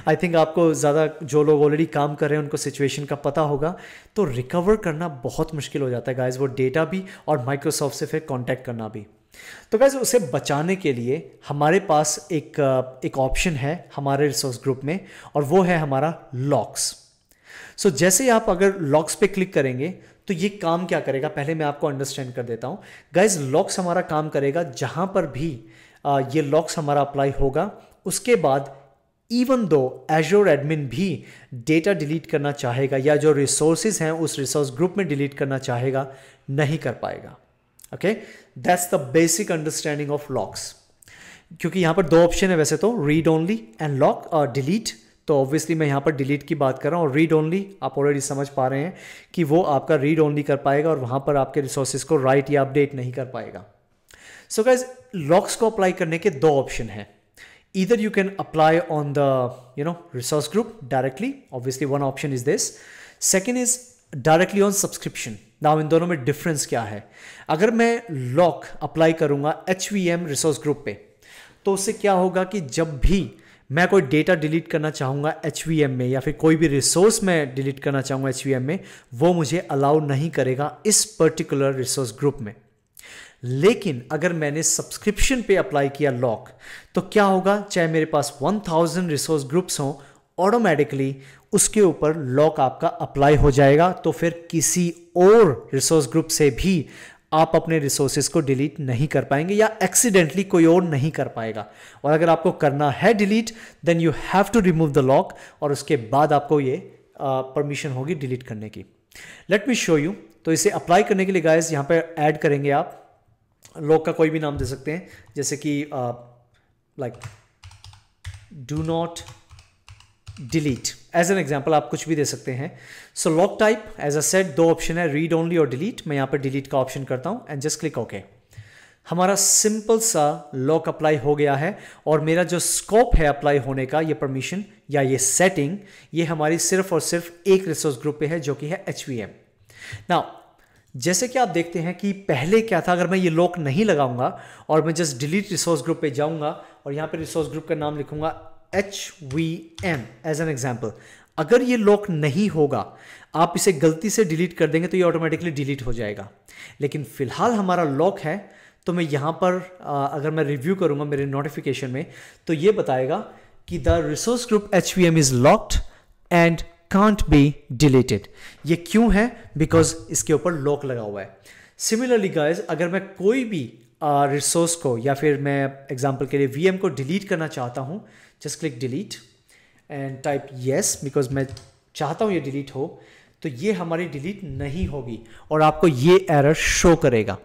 आई थिंक आपको ज़्यादा जो लोग ऑलरेडी काम कर रहे हैं उनको सिचुएशन का पता होगा तो रिकवर करना बहुत मुश्किल हो जाता है गाइज वो डेटा भी और माइक्रोसॉफ्ट से फिर कॉन्टैक्ट करना भी तो गाइज उसे बचाने के लिए हमारे पास एक एक ऑप्शन है हमारे रिसोर्स ग्रुप में और वो है हमारा लॉक्स सो so, जैसे आप अगर लॉक्स पे क्लिक करेंगे तो ये काम क्या करेगा पहले मैं आपको अंडरस्टैंड कर देता हूँ गाइज लॉक्स हमारा काम करेगा जहाँ पर भी आ, ये लॉक्स हमारा अप्लाई होगा उसके बाद इवन दो एजोर एडमिन भी डेटा डिलीट करना चाहेगा या जो रिसोर्सेज हैं उस रिसोर्स ग्रुप में डिलीट करना चाहेगा नहीं कर पाएगा okay that's the basic understanding of locks क्योंकि यहां पर दो ऑप्शन है वैसे तो रीड ओनली एंड लॉक और डिलीट तो ऑब्वियसली मैं यहाँ पर डिलीट की बात कर रहा हूँ और रीड ओनली आप ऑलरेडी समझ पा रहे हैं कि वो आपका रीड ओनली कर पाएगा और वहाँ पर आपके रिसोर्सेज को राइट या अपडेट नहीं कर पाएगा सो गाइज लॉक्स को अप्लाई करने के दो ऑप्शन हैं इधर you can apply on the you know resource group directly obviously one option is this second is directly on subscription now इन दोनों में डिफरेंस क्या है अगर मैं लॉक अप्लाई करूंगा H V M resource group पे तो उससे क्या होगा कि जब भी मैं कोई डेटा डिलीट करना चाहूँगा एच में या फिर कोई भी रिसोर्स मैं डिलीट करना चाहूँगा एच में वो मुझे अलाउ नहीं करेगा इस पर्टिकुलर रिसोर्स ग्रुप में लेकिन अगर मैंने सब्सक्रिप्शन पे अप्लाई किया लॉक तो क्या होगा चाहे मेरे पास 1000 रिसोर्स ग्रुप्स हों ऑटोमेटिकली उसके ऊपर लॉक आपका अप्लाई हो जाएगा तो फिर किसी और रिसोर्स ग्रुप से भी आप अपने रिसोर्सेज को डिलीट नहीं कर पाएंगे या एक्सीडेंटली कोई और नहीं कर पाएगा और अगर आपको करना है delete then you have to remove the lock और उसके बाद आपको ये परमिशन होगी डिलीट करने की लेट मी शो यू तो इसे अप्लाई करने के लिए गाइस यहाँ पर ऐड करेंगे आप लॉक का कोई भी नाम दे सकते हैं जैसे कि like do not delete as an example आप कुछ भी दे सकते हैं so lock type as a set दो ऑप्शन है रीड ओनली और डिलीट मैं यहाँ पर डिलीट का ऑप्शन करता हूँ एंड जस्ट क्लिक ओके हमारा सिंपल सा लॉक अप्लाई हो गया है और मेरा जो स्कोप है अप्लाई होने का ये परमिशन या ये सेटिंग ये हमारी सिर्फ और सिर्फ एक रिसोर्स ग्रुप पे है जो कि है एच वी एम ना जैसे कि आप देखते हैं कि पहले क्या था अगर मैं ये लॉक नहीं लगाऊंगा और मैं जस्ट डिलीट रिसोर्स ग्रुप पे जाऊंगा और यहाँ पे रिसोर्स ग्रुप का नाम लिखूंगा H V M as an example अगर ये लॉक नहीं होगा आप इसे गलती से डिलीट कर देंगे तो ये ऑटोमेटिकली डिलीट हो जाएगा लेकिन फ़िलहाल हमारा लॉक है तो मैं यहाँ पर अगर मैं रिव्यू करूँगा मेरे नोटिफिकेशन में तो ये बताएगा कि the resource group H V M is locked and can't be deleted ये क्यों है बिकॉज इसके ऊपर लॉक लगा हुआ है सिमिलरली गाइज अगर मैं कोई भी रिसोर्स uh, को या फिर मैं एग्जाम्पल के लिए वी को डिलीट करना चाहता हूँ just click delete and type yes because मैं चाहता हूँ ये डिलीट हो तो ये हमारी डिलीट नहीं होगी और आपको ये एरर शो करेगा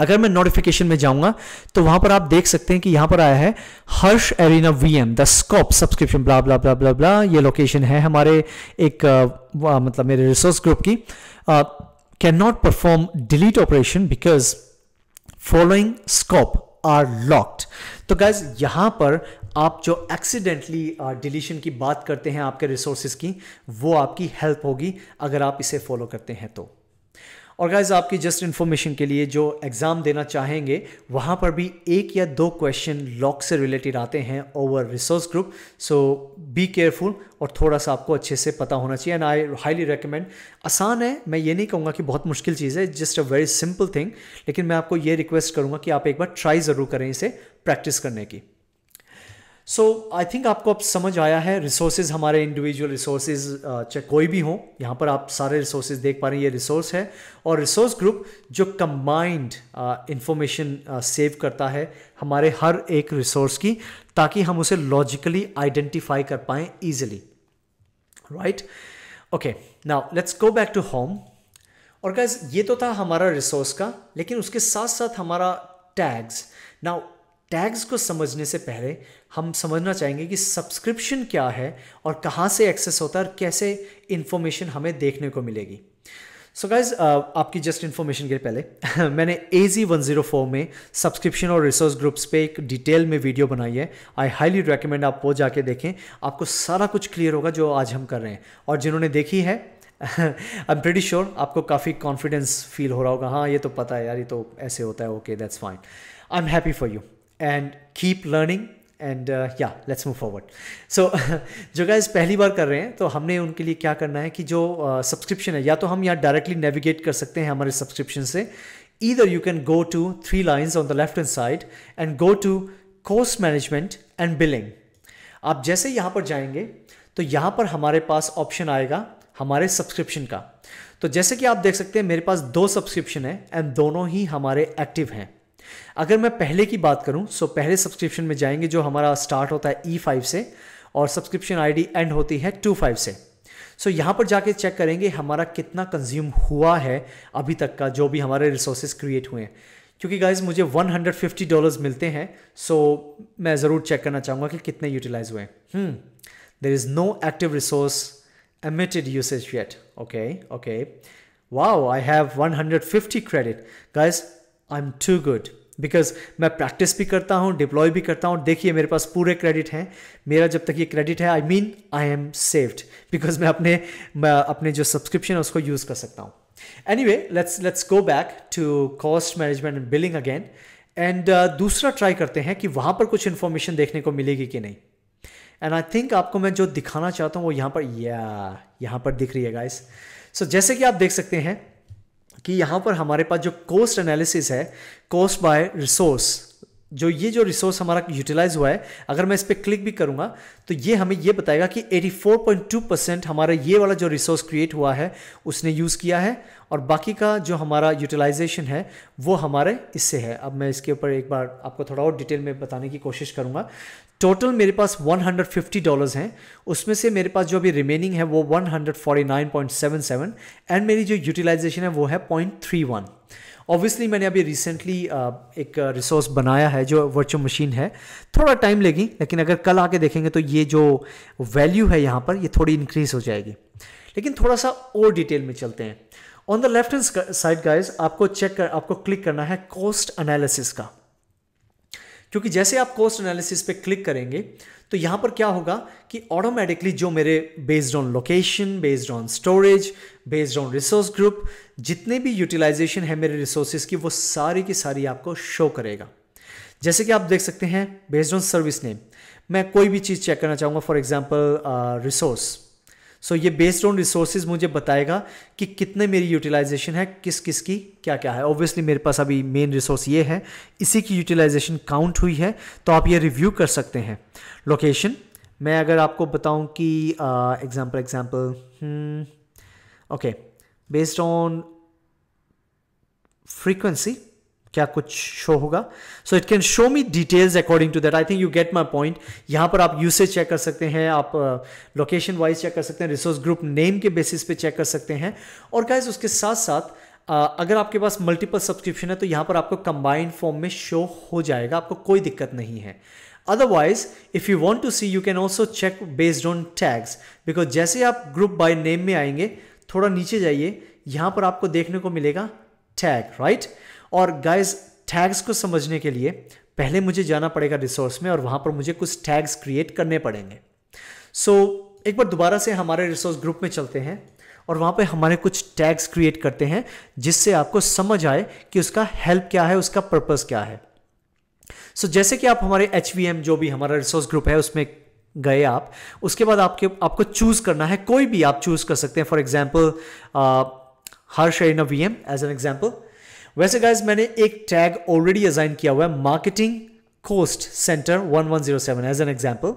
अगर मैं नोटिफिकेशन में जाऊंगा तो वहां पर आप देख सकते हैं कि यहां पर आया है Harsh arena V M the scope subscription blah blah blah blah blah ये लोकेशन है हमारे एक आ, मतलब मेरे रिसोर्स ग्रुप की can not perform delete operation because following scope are locked तो गैज यहां पर आप जो एक्सीडेंटली डिलीशन uh, की बात करते हैं आपके रिसोर्सेज की वो आपकी हेल्प होगी अगर आप इसे फॉलो करते हैं तो और गाइज आपकी जस्ट इन्फॉर्मेशन के लिए जो एग्ज़ाम देना चाहेंगे वहाँ पर भी एक या दो क्वेश्चन लॉक से रिलेटेड आते हैं over resource group so be careful और थोड़ा सा आपको अच्छे से पता होना चाहिए एंड आई हाईली रिकमेंड आसान है मैं ये नहीं कहूँगा कि बहुत मुश्किल चीज़ है just a very simple thing लेकिन मैं आपको ये रिक्वेस्ट करूँगा कि आप एक बार ट्राई ज़रूर करें इसे प्रैक्टिस करने की सो आई थिंक आपको अब समझ आया है रिसोर्सेज हमारे इंडिविजुअल रिसोर्सेज चाहे कोई भी हो यहाँ पर आप सारे रिसोर्सेज देख पा रहे हैं ये रिसोर्स है और रिसोर्स ग्रुप जो कम्बाइंड इंफॉर्मेशन सेव करता है हमारे हर एक रिसोर्स की ताकि हम उसे लॉजिकली आइडेंटिफाई कर पाए easily right okay now let's go back to home और गैस ये तो था हमारा रिसोर्स का लेकिन उसके साथ साथ हमारा टैग्स नाउ टैग्स को समझने से पहले हम समझना चाहेंगे कि सब्सक्रिप्शन क्या है और कहाँ से एक्सेस होता है और कैसे इन्फॉर्मेशन हमें देखने को मिलेगी सो so गाइज uh, आपकी जस्ट इन्फॉर्मेशन के पहले मैंने A Z one zero four में सब्सक्रिप्शन और रिसोर्स ग्रुप्स पे एक डिटेल में वीडियो बनाई है आई हाईली रिकमेंड आप वो जाके देखें आपको सारा कुछ क्लियर होगा जो आज हम कर रहे हैं और जिन्होंने देखी है आई एम प्रेटी श्योर आपको काफ़ी कॉन्फिडेंस फील हो रहा होगा हाँ ये तो पता है यार ये तो ऐसे होता है okay that's fine I am happy for you and keep learning and या लेट्स मूव फॉरवर्ड सो जो गाइज पहली बार कर रहे हैं तो हमने उनके लिए क्या करना है कि जो सब्सक्रिप्शन uh, है या तो हम यहाँ डायरेक्टली नेविगेट कर सकते हैं हमारे सब्सक्रिप्शन से either you can go to three lines on the left hand side and go to कोर्स मैनेजमेंट एंड बिलिंग आप जैसे यहाँ पर जाएंगे तो यहाँ पर हमारे पास ऑप्शन आएगा हमारे सब्सक्रिप्शन का तो जैसे कि आप देख सकते हैं मेरे पास दो सब्सक्रिप्शन है एंड दोनों ही हमारे एक्टिव हैं अगर मैं पहले की बात करूं सो पहले सब्सक्रिप्शन में जाएंगे जो हमारा स्टार्ट होता है ई e फाइव से और सब्सक्रिप्शन आईडी एंड होती है टू फाइव से सो so, यहाँ पर जाके चेक करेंगे हमारा कितना कंज्यूम हुआ है अभी तक का जो भी हमारे रिसोर्सेज क्रिएट हुए हैं क्योंकि गाइज मुझे 150 डॉलर्स मिलते हैं सो so, मैं ज़रूर चेक करना चाहूँगा कि कितने यूटिलाइज हुए हैं there is no active resource emitted usage yet okay okay wow I have 150 credit guys I am too good because मैं प्रैक्टिस भी करता हूँ डिप्लॉय भी करता हूँ देखिए मेरे पास पूरे क्रेडिट हैं मेरा जब तक ये क्रेडिट है I mean I am saved because मैं अपने मैं अपने जो सब्सक्रिप्शन है उसको यूज़ कर सकता हूँ anyway let's let's go back to cost management and billing again and दूसरा ट्राई करते हैं कि वहाँ पर कुछ इन्फॉर्मेशन देखने को मिलेगी कि नहीं एंड आई थिंक आपको मैं जो दिखाना चाहता हूँ वो यहाँ पर या yeah, यहाँ पर दिख रही है गाइस सो so, जैसे कि आप देख सकते हैं कि यहाँ पर हमारे पास जो कॉस्ट एनालिसिस है कॉस्ट बाय रिसोर्स जो ये जो रिसोर्स हमारा यूटिलाइज हुआ है अगर मैं इस पर क्लिक भी करूँगा तो ये हमें ये बताएगा कि 84.2 परसेंट हमारा ये वाला जो रिसोर्स क्रिएट हुआ है उसने यूज़ किया है और बाकी का जो हमारा यूटिलाइजेशन है वो हमारे इससे है अब मैं इसके ऊपर एक बार आपको थोड़ा और डिटेल में बताने की कोशिश करूँगा टोटल मेरे पास 150 डॉलर्स हैं उसमें से मेरे पास जो अभी रिमेनिंग है वो 149.77 एंड मेरी जो यूटिलाइजेशन है वो है 0.31 ऑब्वियसली मैंने अभी रिसेंटली एक रिसोर्स बनाया है जो वर्चुअल मशीन है थोड़ा टाइम लेगी लेकिन अगर कल आके देखेंगे तो ये जो वैल्यू है यहाँ पर ये थोड़ी इंक्रीज हो जाएगी लेकिन थोड़ा सा और डिटेल में चलते हैं on the left hand side guys आपको चेक कर आपको क्लिक करना है कॉस्ट एनालिसिस का क्योंकि जैसे आप कॉस्ट एनालिसिस पे क्लिक करेंगे तो यहां पर क्या होगा कि ऑटोमेटिकली जो मेरे based on location based on storage based on resource group जितने भी यूटिलाइजेशन है मेरे रिसोर्सेज की वो सारी की सारी आपको शो करेगा जैसे कि आप देख सकते हैं बेस्ड ऑन सर्विस नेम मैं कोई भी चीज़ चेक करना चाहूंगा for example resource so so, ये बेस्ड ऑन रिसोर्सेज मुझे बताएगा कि कितने मेरी यूटिलाइजेशन है किस किस की क्या क्या है ऑब्वियसली मेरे पास अभी मेन रिसोर्स ये है इसी की यूटिलाइजेशन काउंट हुई है तो आप ये रिव्यू कर सकते हैं लोकेशन मैं अगर आपको बताऊं कि example example okay based on frequency क्या कुछ शो होगा so it can show me details according to that I think you get my point यहां पर आप यूसेज चेक कर सकते हैं आप लोकेशन वाइज चेक कर सकते हैं रिसोर्स ग्रुप नेम के बेसिस पे चेक कर सकते हैं और गाइज उसके साथ साथ Uh, अगर आपके पास मल्टीपल सब्सक्रिप्शन है तो यहां पर आपको कंबाइंड फॉर्म में शो हो जाएगा आपको कोई दिक्कत नहीं है otherwise if you want to see you can also check based on tags because जैसे आप ग्रुप बाय नेम में आएंगे थोड़ा नीचे जाइए यहां पर आपको देखने को मिलेगा टैग राइट right? और गाइज टैग्स को समझने के लिए पहले मुझे जाना पड़ेगा रिसोर्स में और वहां पर मुझे कुछ टैग्स क्रिएट करने पड़ेंगे सो so, एक बार दोबारा से हमारे रिसोर्स ग्रुप में चलते हैं और वहां पे हमारे कुछ टैग्स क्रिएट करते हैं जिससे आपको समझ आए कि उसका हेल्प क्या है उसका पर्पस क्या है सो so, जैसे कि आप हमारे एच जो भी हमारा रिसोर्स ग्रुप है उसमें गए आप उसके बाद आपके आपको चूज़ करना है कोई भी आप चूज़ कर सकते हैं for example uh, Harsh N V M as an example वैसे गाइज मैंने एक टैग ऑलरेडी असाइन किया हुआ है marketing cost center 1107 as an example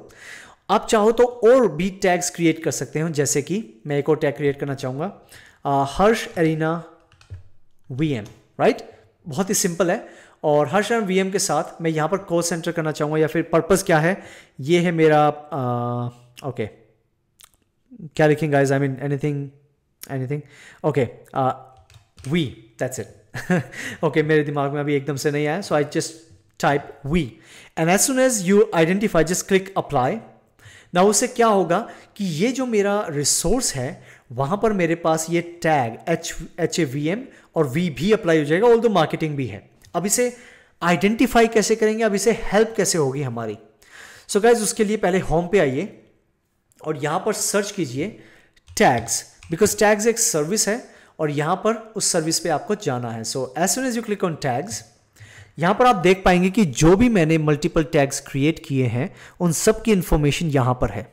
आप चाहो तो और भी टैग्स क्रिएट कर सकते हो जैसे कि मैं एक और टैग क्रिएट करना चाहूंगा हर्ष एरिना वी राइट बहुत ही सिंपल है और हर्ष एरिना वी के साथ मैं यहाँ पर कोस्ट सेंटर करना चाहूँगा या फिर पर्पज़ क्या है ये है मेरा ओके okay. क्या लिखेंगे guys I mean anything anything okay V that's it okay okay, मेरे दिमाग में अभी एकदम से नहीं आया so I just type V and as soon as you identify just click apply ना उससे क्या होगा कि ये जो मेरा रिसोर्स है वहां पर मेरे पास ये tag H H A V M और वी भी अप्लाई हो जाएगा ऑल दो मार्केटिंग भी है अब इसे आइडेंटिफाई कैसे करेंगे अब इसे हेल्प कैसे होगी हमारी सो so गैज उसके लिए पहले होम पे आइए और यहां पर सर्च कीजिए टैग्स बिकॉज टैग्स एक सर्विस है और यहां पर उस सर्विस पे आपको जाना है so as soon as you click on tags यहां पर आप देख पाएंगे कि जो भी मैंने मल्टीपल टैग्स क्रिएट किए हैं उन सब की इंफॉर्मेशन यहां पर है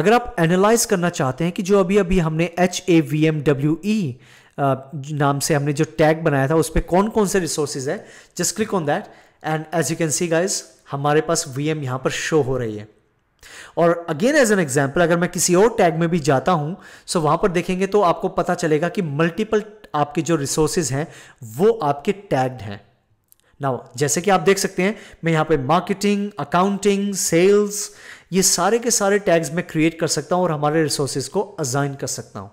अगर आप एनालाइज करना चाहते हैं कि जो अभी अभी हमने H A V M W E नाम से हमने जो टैग बनाया था उस पर कौन कौन से रिसोर्सेज है just click on that and as you can see guys हमारे पास वी एम यहां पर शो हो रही है और अगेन एज एन एग्जाम्पल अगर मैं किसी और टैग में भी जाता हूं सो वहां पर देखेंगे तो आपको पता चलेगा कि मल्टीपल आपके जो रिसोर्सेज हैं वो आपके टैग्ड हैं नाउ जैसे कि आप देख सकते हैं मैं यहां पे मार्केटिंग अकाउंटिंग सेल्स ये सारे के सारे टैग्स मैं क्रिएट कर सकता हूं और हमारे रिसोर्सेज को अजाइन कर सकता हूं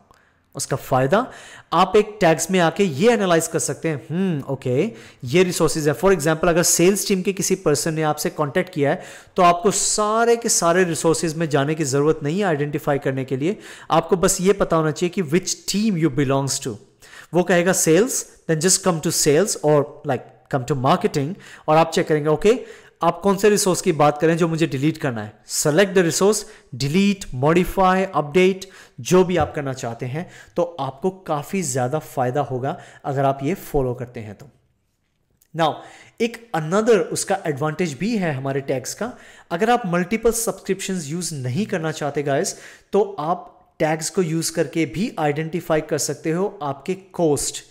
उसका फ़ायदा आप एक टैग्स में आके ये एनालाइज कर सकते हैं ओके हम्म, ये रिसोर्सेज है फॉर एग्जांपल अगर सेल्स टीम के किसी पर्सन ने आपसे कांटेक्ट किया है तो आपको सारे के सारे रिसोर्सेज में जाने की ज़रूरत नहीं है आइडेंटिफाई करने के लिए आपको बस ये पता होना चाहिए कि which team you belongs to वो कहेगा sales then just come to sales और लाइक कम टू मार्केटिंग और आप चेक करेंगे ओके okay, आप कौन से रिसोर्स की बात करें जो मुझे डिलीट करना है select the resource delete modify update जो भी आप करना चाहते हैं तो आपको काफ़ी ज़्यादा फायदा होगा अगर आप ये फॉलो करते हैं तो नाउ एक अनदर उसका एडवांटेज भी है हमारे टैग्स का अगर आप मल्टीपल सब्सक्रिप्शन यूज़ नहीं करना चाहते गाइस तो आप टैग्स को यूज़ करके भी आइडेंटिफाई कर सकते हो आपके कॉस्ट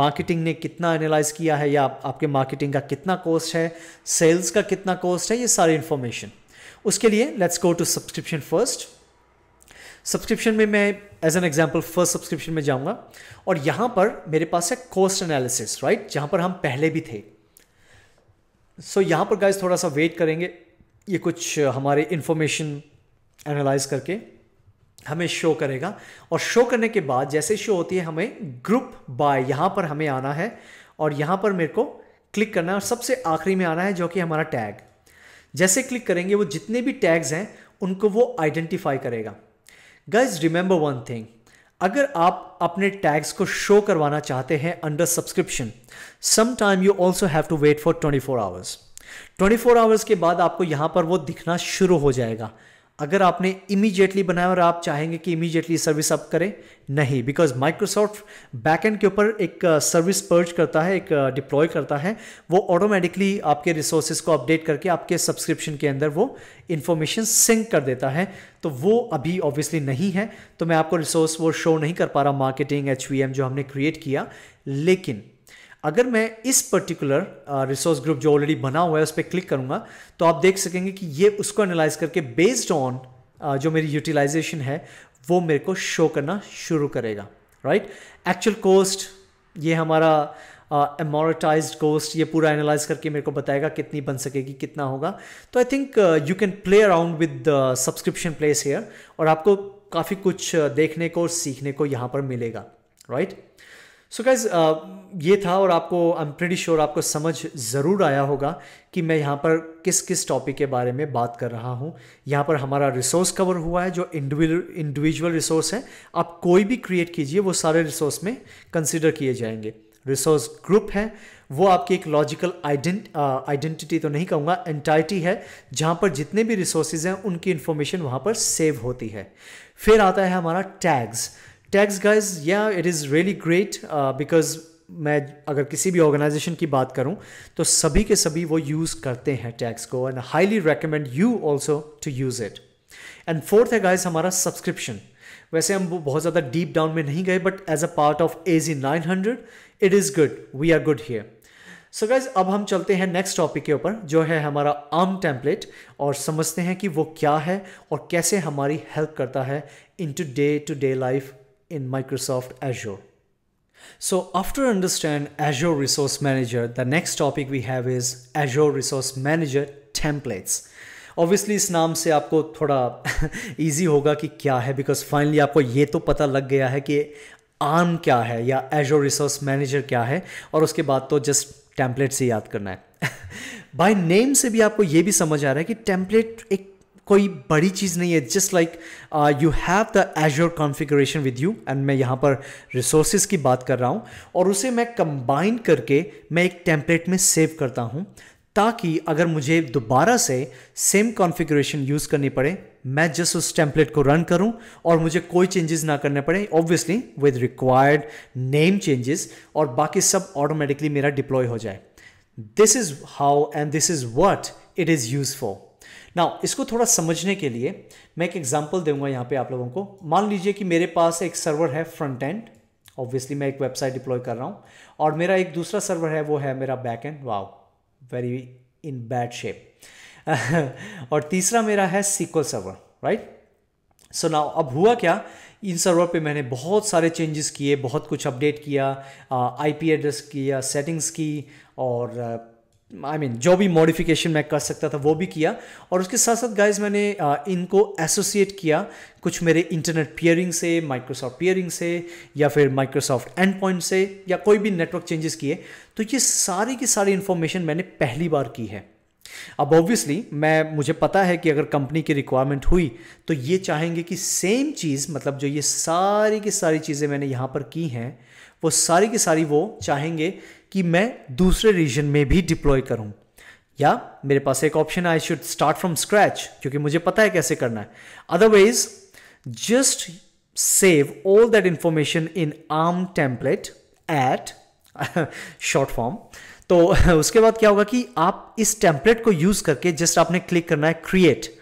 मार्केटिंग ने कितना एनालाइज किया है या आपके मार्केटिंग का कितना कॉस्ट है सेल्स का कितना कॉस्ट है ये सारी इंफॉर्मेशन उसके लिए let's go to subscription first subscription में मैं as an example first subscription में जाऊंगा और यहाँ पर मेरे पास है कॉस्ट एनालिसिस राइट जहाँ पर हम पहले भी थे सो so, यहाँ पर गाइज थोड़ा सा वेट करेंगे ये कुछ हमारे इन्फॉर्मेशन एनालाइज करके हमें शो करेगा और शो करने के बाद जैसे शो होती है हमें ग्रुप बाय यहाँ पर हमें आना है और यहाँ पर मेरे को क्लिक करना है और सबसे आखिरी में आना है जो कि हमारा टैग जैसे क्लिक करेंगे वो जितने भी टैग्स हैं उनको वो आइडेंटिफाई करेगा गाइज रिमेंबर वन थिंग अगर आप अपने टैग्स को शो करवाना चाहते हैं under subscription some time you also have to wait for 24 hours 24 hours के बाद आपको यहां पर वो दिखना शुरू हो जाएगा अगर आपने इमीजिएटली बनाया और आप चाहेंगे कि इमीजिएटली सर्विस अप करें नहीं बिकॉज माइक्रोसॉफ्ट बैकएंड के ऊपर एक सर्विस uh, पर्च करता है एक डिप्लॉय uh, करता है वो ऑटोमेटिकली आपके रिसोर्सेज को अपडेट करके आपके सब्सक्रिप्शन के अंदर वो इन्फॉर्मेशन सिंक कर देता है तो वो अभी ऑब्वियसली नहीं है तो मैं आपको रिसोर्स वो शो नहीं कर पा रहा मार्केटिंग एच जो हमने क्रिएट किया लेकिन अगर मैं इस पर्टिकुलर रिसोर्स ग्रुप जो ऑलरेडी बना हुआ है उस पर क्लिक करूँगा तो आप देख सकेंगे कि ये उसको एनालाइज करके बेस्ड ऑन uh, जो मेरी यूटिलाइजेशन है वो मेरे को शो करना शुरू करेगा राइट एक्चुअल कोस्ट ये हमारा एमोरटाइज uh, कोस्ट ये पूरा एनालाइज करके मेरे को बताएगा कितनी बन सकेगी कितना होगा तो I think you can play around with subscription place here और आपको काफ़ी कुछ uh, देखने को और सीखने को यहाँ पर मिलेगा right right? So so guys uh, ये था और आपको आई एम प्रेटी श्योर आपको समझ ज़रूर आया होगा कि मैं यहाँ पर किस किस टॉपिक के बारे में बात कर रहा हूँ यहाँ पर हमारा रिसोर्स कवर हुआ है जो इंडिविजुअल रिसोर्स है आप कोई भी क्रिएट कीजिए वो सारे रिसोर्स में कंसिडर किए जाएंगे रिसोर्स ग्रुप है वो आपकी एक लॉजिकल आइडेंटिटी uh, तो नहीं कहूँगा एंटाइटी है जहाँ पर जितने भी रिसोर्सेज हैं उनकी इन्फॉर्मेशन वहाँ पर सेव होती है फिर आता है हमारा टैग्स टैक्स गाइज या it is really great because मैं अगर किसी भी ऑर्गेनाइजेशन की बात करूं तो सभी के सभी वो यूज़ करते हैं टैक्स को and highly recommend you also to use it and fourth है गाइज हमारा सब्सक्रिप्शन वैसे हम बहुत ज़्यादा डीप डाउन में नहीं गए but as a part of A ji nine hundred it is good we are good here so guys अब हम चलते हैं नेक्स्ट टॉपिक के ऊपर जो है हमारा आम टेम्पलेट और समझते हैं कि वो क्या है और कैसे हमारी हेल्प करता है in to day to day life in Microsoft Azure. So after understand Azure Resource Manager, the next topic we have is Azure Resource Manager templates. Obviously इस नाम से आपको थोड़ा इजी होगा कि क्या है बिकॉज फाइनली आपको ये तो पता लग गया है कि आर्म क्या है या एजोर रिसोर्स मैनेजर क्या है और उसके बाद तो जस्ट टेम्पलेट से याद करना है बाय नेम से भी आपको ये भी समझ आ रहा है कि टेम्पलेट एक कोई बड़ी चीज़ नहीं है just like you have the Azure configuration with you and मैं यहाँ पर रिसोर्सेज की बात कर रहा हूँ और उसे मैं कंबाइन करके मैं एक टेम्पलेट में सेव करता हूँ ताकि अगर मुझे दोबारा से सेम कॉन्फ़िगरेशन यूज़ करनी पड़े मैं जस्ट उस टेम्पलेट को रन करूं और मुझे कोई चेंजेस ना करने पड़े obviously with required name changes और बाकी सब ऑटोमेटिकली मेरा डिप्लॉय हो जाए this is how and this is what it is use for now इसको थोड़ा समझने के लिए मैं एक एग्जाम्पल दूंगा यहाँ पे आप लोगों को मान लीजिए कि मेरे पास एक सर्वर है फ्रंट एंड ऑब्वियसली मैं एक वेबसाइट डिप्लॉय कर रहा हूँ और मेरा एक दूसरा सर्वर है वो है मेरा back end wow very in bad shape और तीसरा मेरा है SQL server right so now अब हुआ क्या इन सर्वर पे मैंने बहुत सारे चेंजेस किए बहुत कुछ अपडेट किया आईपी एड्रेस किया सेटिंग्स की और आई मीन जो भी मॉडिफिकेशन मैं कर सकता था वो भी किया और उसके साथ साथ गाइज मैंने uh, इनको एसोसिएट किया कुछ मेरे इंटरनेट पियरिंग से माइक्रोसॉफ्ट पियरिंग से या फिर माइक्रोसॉफ्ट एंड पॉइंट से या कोई भी नेटवर्क चेंजेस किए तो ये सारी की सारी इन्फॉर्मेशन मैंने पहली बार की है अब ऑब्वियसली मैं मुझे पता है कि अगर कंपनी की रिक्वायरमेंट हुई तो ये चाहेंगे कि सेम चीज़ मतलब जो ये सारी की सारी चीज़ें मैंने यहाँ पर की हैं वो सारी की सारी वो चाहेंगे कि मैं दूसरे रीजन में भी डिप्लॉय करूं या मेरे पास एक option I should start from scratch क्योंकि मुझे पता है कैसे करना है otherwise just save all that information in ARM template at short form तो उसके बाद क्या होगा कि आप इस टेम्पलेट को यूज करके जस्ट आपने क्लिक करना है क्रिएट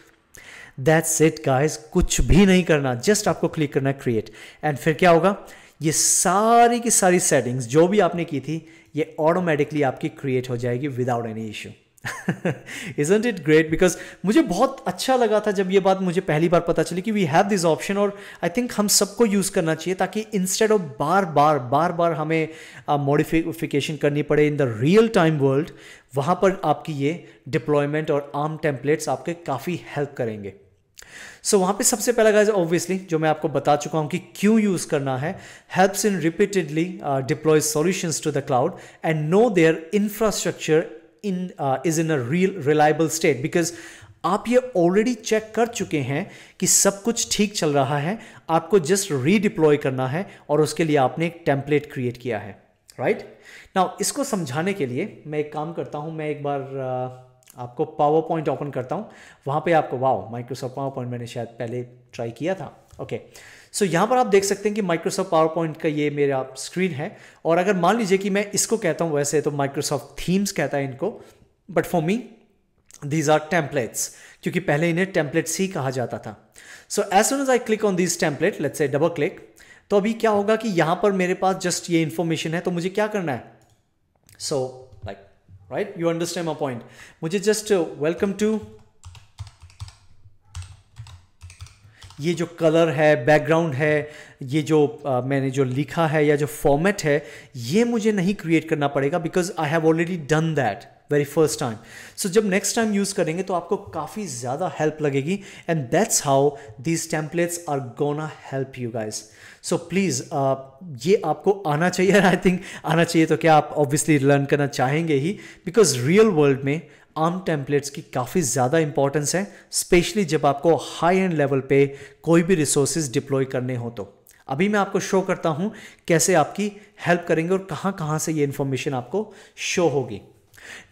दैट्स इट गाइस कुछ भी नहीं करना जस्ट आपको क्लिक करना है क्रिएट एंड फिर क्या होगा ये सारी की सारी सेटिंग्स जो भी आपने की थी ये ऑटोमेटिकली आपकी क्रिएट हो जाएगी without any issue isn't it great because मुझे बहुत अच्छा लगा था जब ये बात मुझे पहली बार पता चली कि वी हैव दिस ऑप्शन और आई थिंक हम सबको यूज़ करना चाहिए ताकि इंस्टेड ऑफ बार बार बार बार हमें मॉडिफिकेशन uh, करनी पड़े in the real time world वहाँ पर आपकी ये डिप्लॉयमेंट और आर्म टेम्पलेट्स आपके काफ़ी हेल्प करेंगे सो so, वहां पे सबसे पहला गाइज ऑब्वियसली जो मैं आपको बता चुका हूं कि क्यों यूज़ करना है helps in repeatedly deploy solutions to the cloud and know their infrastructure in is in a real reliable state because आप ये ऑलरेडी चेक कर चुके हैं कि सब कुछ ठीक चल रहा है आपको जस्ट रीडिप्लॉय करना है और उसके लिए आपने एक टेम्पलेट क्रिएट किया है राइट right? नाउ इसको समझाने के लिए मैं एक काम करता हूं मैं एक बार uh, आपको पावर पॉइंट ओपन करता हूँ वहाँ पे आपको वाओ माइक्रोसॉफ्ट पावर पॉइंट मैंने शायद पहले ट्राई किया था ओके सो यहाँ पर आप देख सकते हैं कि माइक्रोसॉफ्ट पावर पॉइंट का ये मेरा स्क्रीन है और अगर मान लीजिए कि मैं इसको कहता हूँ वैसे तो माइक्रोसॉफ्ट थीम्स कहता है इनको but for me these are templates क्योंकि पहले इन्हें टेम्पलेट्स ही कहा जाता था so as soon as I click on this template let's say double click तो अभी क्या होगा कि यहाँ पर मेरे पास जस्ट ये इन्फॉर्मेशन है तो मुझे क्या करना है so so, right you understand my point मुझे जस्ट वेलकम टू ये जो कलर है बैकग्राउंड है ये जो आ, uh, मैंने जो लिखा है या जो फॉर्मेट है ये मुझे नहीं क्रिएट करना पड़ेगा because I have already done that very first time सो जब नेक्स्ट टाइम यूज़ करेंगे तो आपको काफ़ी ज़्यादा हेल्प लगेगी and that's how these templates are gonna help you guys so please ये आपको आना चाहिए आई थिंक आना चाहिए तो क्या आप ऑब्वियसली लर्न करना चाहेंगे ही बिकॉज रियल वर्ल्ड में आम टेम्पलेट्स की काफ़ी ज़्यादा इंपॉर्टेंस है स्पेशली जब आपको हाई एंड लेवल पे कोई भी रिसोर्सेज डिप्लॉय करने हो तो अभी मैं आपको शो करता हूँ कैसे आपकी हेल्प करेंगे और कहाँ कहाँ से ये इन्फॉर्मेशन आपको शो होगी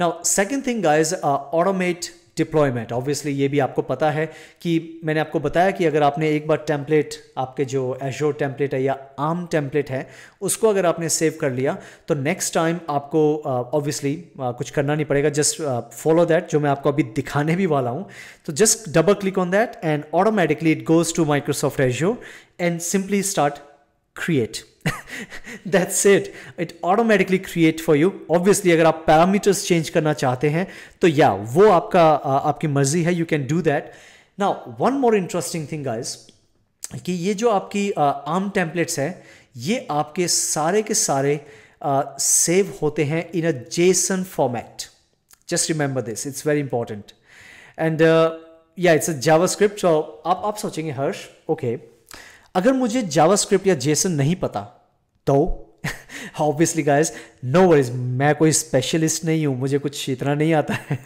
now second thing guys automate deployment obviously ये भी आपको पता है कि मैंने आपको बताया कि अगर आपने एक बार टेम्पलेट आपके जो एजोर टेम्पलेट है या आम टेम्पलेट है उसको अगर आपने सेव कर लिया तो नेक्स्ट टाइम आपको ऑब्वियसली uh, uh, कुछ करना नहीं पड़ेगा जस्ट फॉलो दैट जो मैं आपको अभी दिखाने भी वाला हूँ तो just double click on that and automatically it goes to Microsoft Azure and simply start create that's it it automatically create for you obviously अगर आप पैरामीटर्स चेंज करना चाहते हैं तो या वो आपका आपकी मर्जी है you can do that now one more interesting thing guys कि ये जो आपकी आम टेम्पलेट्स है ये आपके सारे के सारे सेव uh, होते हैं in a JSON format just remember this it's very important and या इट्स अ जावा स्क्रिप्ट आप आप सोचेंगे हर्ष ओके okay, अगर मुझे जावास्क्रिप्ट या जेसन नहीं पता तो ऑब्वियसली गाइस नो वरीज मैं कोई स्पेशलिस्ट नहीं हूँ मुझे कुछ इतना नहीं आता है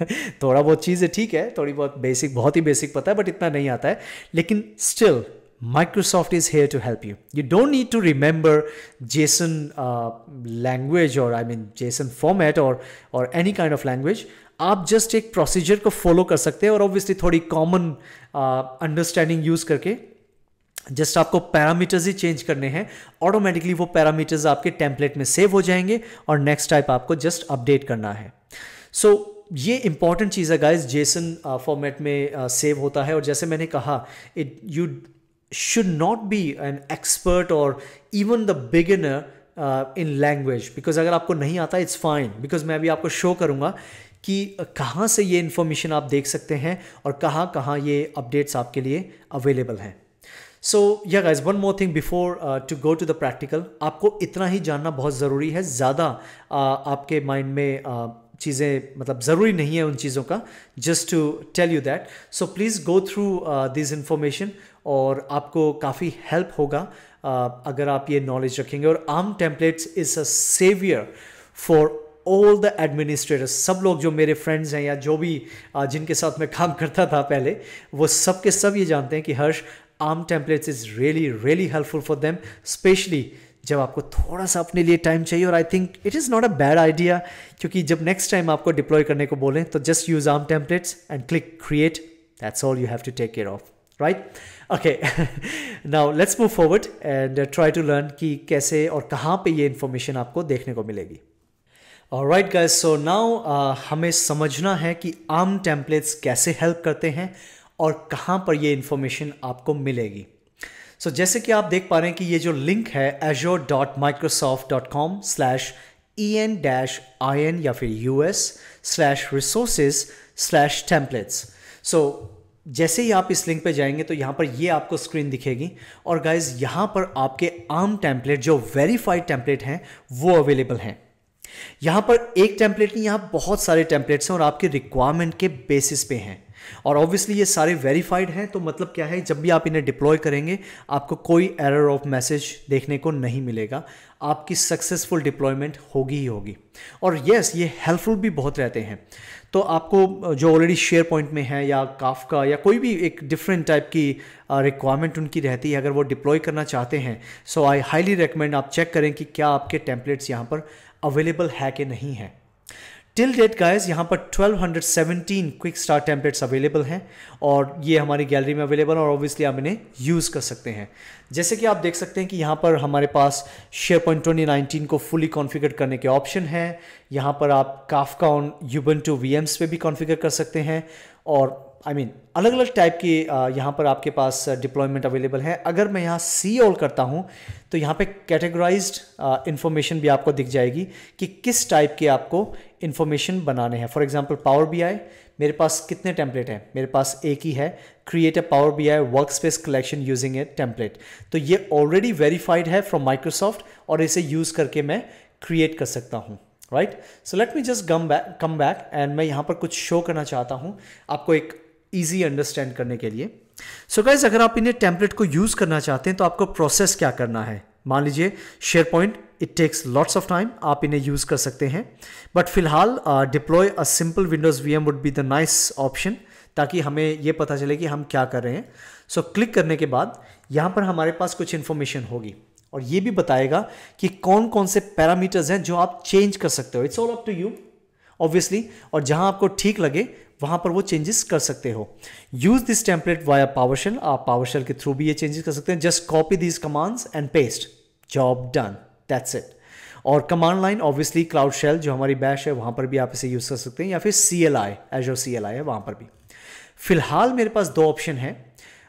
थोड़ा बहुत चीज़ें ठीक है थोड़ी बहुत बेसिक बहुत ही बेसिक पता है बट इतना नहीं आता है लेकिन still Microsoft is here to help you you don't need to remember JSON language और आई मीन जेसन फॉर्मेट और और एनी काइंड ऑफ लैंग्वेज आप जस्ट एक प्रोसीजर को फॉलो कर सकते हैं और ऑब्वियसली थोड़ी कॉमन अंडरस्टैंडिंग यूज करके जस्ट आपको पैरामीटर्स ही चेंज करने हैं ऑटोमेटिकली वो पैरामीटर्स आपके टेम्पलेट में सेव हो जाएंगे और नेक्स्ट टाइप आपको जस्ट अपडेट करना है सो so, ये इंपॉर्टेंट चीज़ है गाइज जेसन फॉर्मेट में सेव uh, होता है और जैसे मैंने कहा it you should not be an expert और even the beginner in language because अगर आपको नहीं आता इट्स फाइन बिकॉज मैं अभी आपको शो करूँगा कि uh, कहाँ से ये इन्फॉर्मेशन आप देख सकते हैं और कहाँ कहाँ ये अपडेट्स आपके लिए अवेलेबल हैं सो या guys one more thing before to go to the practical आपको इतना ही जानना बहुत ज़रूरी है ज़्यादा uh, आपके माइंड में uh, चीज़ें मतलब ज़रूरी नहीं है उन चीज़ों का just to tell you that so please go through this information और आपको काफ़ी हेल्प होगा uh, अगर आप ये नॉलेज रखेंगे और ARM templates is a saviour for all the administrators सब लोग जो मेरे फ्रेंड्स हैं या जो भी uh, जिनके साथ मैं काम करता था पहले वो सब के सब ये जानते हैं कि Harsh ARM templates is really really helpful for them specially जब आपको थोड़ा सा अपने लिए टाइम चाहिए और I think it is not a bad idea क्योंकि जब नेक्स्ट टाइम आपको डिप्लॉय करने को बोलें तो just use ARM templates and click create that's all you have to take care of right okay now let's move forward and try to learn कि कैसे और कहाँ पे ये इन्फॉर्मेशन आपको देखने को मिलेगी और राइट गाइज सो नाउ हमें समझना है कि आर्म टेम्पलेट्स कैसे हेल्प करते हैं और कहाँ पर ये इन्फॉर्मेशन आपको मिलेगी सो so, जैसे कि आप देख पा रहे हैं कि ये जो लिंक है Azure dot Microsoft dot com slash E N dash I N या फिर U S slash resources slash templates so जैसे ही आप इस लिंक पे जाएंगे तो यहाँ पर ये आपको स्क्रीन दिखेगी और गाइज यहाँ पर आपके आम टेम्पलेट जो वेरीफाइड टेम्पलेट हैं वो अवेलेबल हैं यहाँ पर एक टेम्पलेट नहीं यहाँ बहुत सारे टेम्पलेट्स हैं और आपके रिक्वायरमेंट के बेसिस पे हैं और ऑब्वियसली ये सारे वेरीफाइड हैं तो मतलब क्या है जब भी आप इन्हें डिप्लॉय करेंगे आपको कोई एरर ऑफ मैसेज देखने को नहीं मिलेगा आपकी सक्सेसफुल डिप्लॉयमेंट होगी ही होगी और यस ये हेल्पफुल भी बहुत रहते हैं तो आपको जो ऑलरेडी शेयर पॉइंट में है या काफ का या कोई भी एक डिफरेंट टाइप की रिक्वायरमेंट uh, उनकी रहती है अगर वो डिप्लॉय करना चाहते हैं सो आई हाईली रिकमेंड आप चेक करें कि क्या आपके टेम्पलेट्स यहाँ पर अवेलेबल है कि नहीं है टिल डेट गाइस यहाँ पर 1217 क्विक स्टार्ट टेम्पलेट्स अवेलेबल हैं और ये हमारी गैलरी में अवेलेबल और ऑब्वियसली आप इन्हें यूज़ कर सकते हैं जैसे कि आप देख सकते हैं कि यहाँ पर हमारे पास शेयर पॉइंट ट्वेंटी नाइनटीन को फुली कॉन्फ़िगर करने के ऑप्शन हैं यहाँ पर आप Kafka on Ubuntu V पे भी कॉन्फ़िगर कर सकते हैं और आई मीन अलग अलग टाइप की यहाँ पर आपके पास डिप्लॉयमेंट अवेलेबल है अगर मैं यहाँ सी ऑल करता हूँ तो यहाँ पे कैटेगराइज इन्फॉर्मेशन भी आपको दिख जाएगी कि किस टाइप के आपको इन्फॉर्मेशन बनाने हैं for example power B I मेरे पास कितने टेम्पलेट हैं मेरे पास एक ही है create a power B I work space collection using a template तो ये ऑलरेडी वेरीफाइड है फ्रॉम माइक्रोसॉफ्ट और इसे यूज़ करके मैं क्रिएट कर सकता हूँ right so let me just come back come back and मैं यहाँ पर कुछ शो करना चाहता हूँ आपको एक ईजी अंडरस्टैंड करने के लिए सो so गाइज अगर आप इन्हें टेम्पलेट को यूज़ करना चाहते हैं तो आपको प्रोसेस क्या करना है मान लीजिए SharePoint it takes lots of time आप इन्हें यूज़ कर सकते हैं बट फिलहाल deploy a simple Windows we would be the nice option ताकि हमें ये पता चले कि हम क्या कर रहे हैं सो so, क्लिक करने के बाद यहाँ पर हमारे पास कुछ इन्फॉर्मेशन होगी और ये भी बताएगा कि कौन कौन से पैरामीटर्स हैं जो आप चेंज कर सकते हो it's all up to you obviously और जहाँ आपको ठीक लगे वहां पर वो चेंजेस कर सकते हो use this template via PowerShell आप पावरशेल के थ्रू भी ये चेंजेस कर सकते हैं just copy these commands and paste job done that's it और command line obviously cloud shell जो हमारी बैश है वहां पर भी आप इसे यूज़ कर सकते हैं या फिर C L I Azure C L I है वहां पर भी फिलहाल मेरे पास दो ऑप्शन है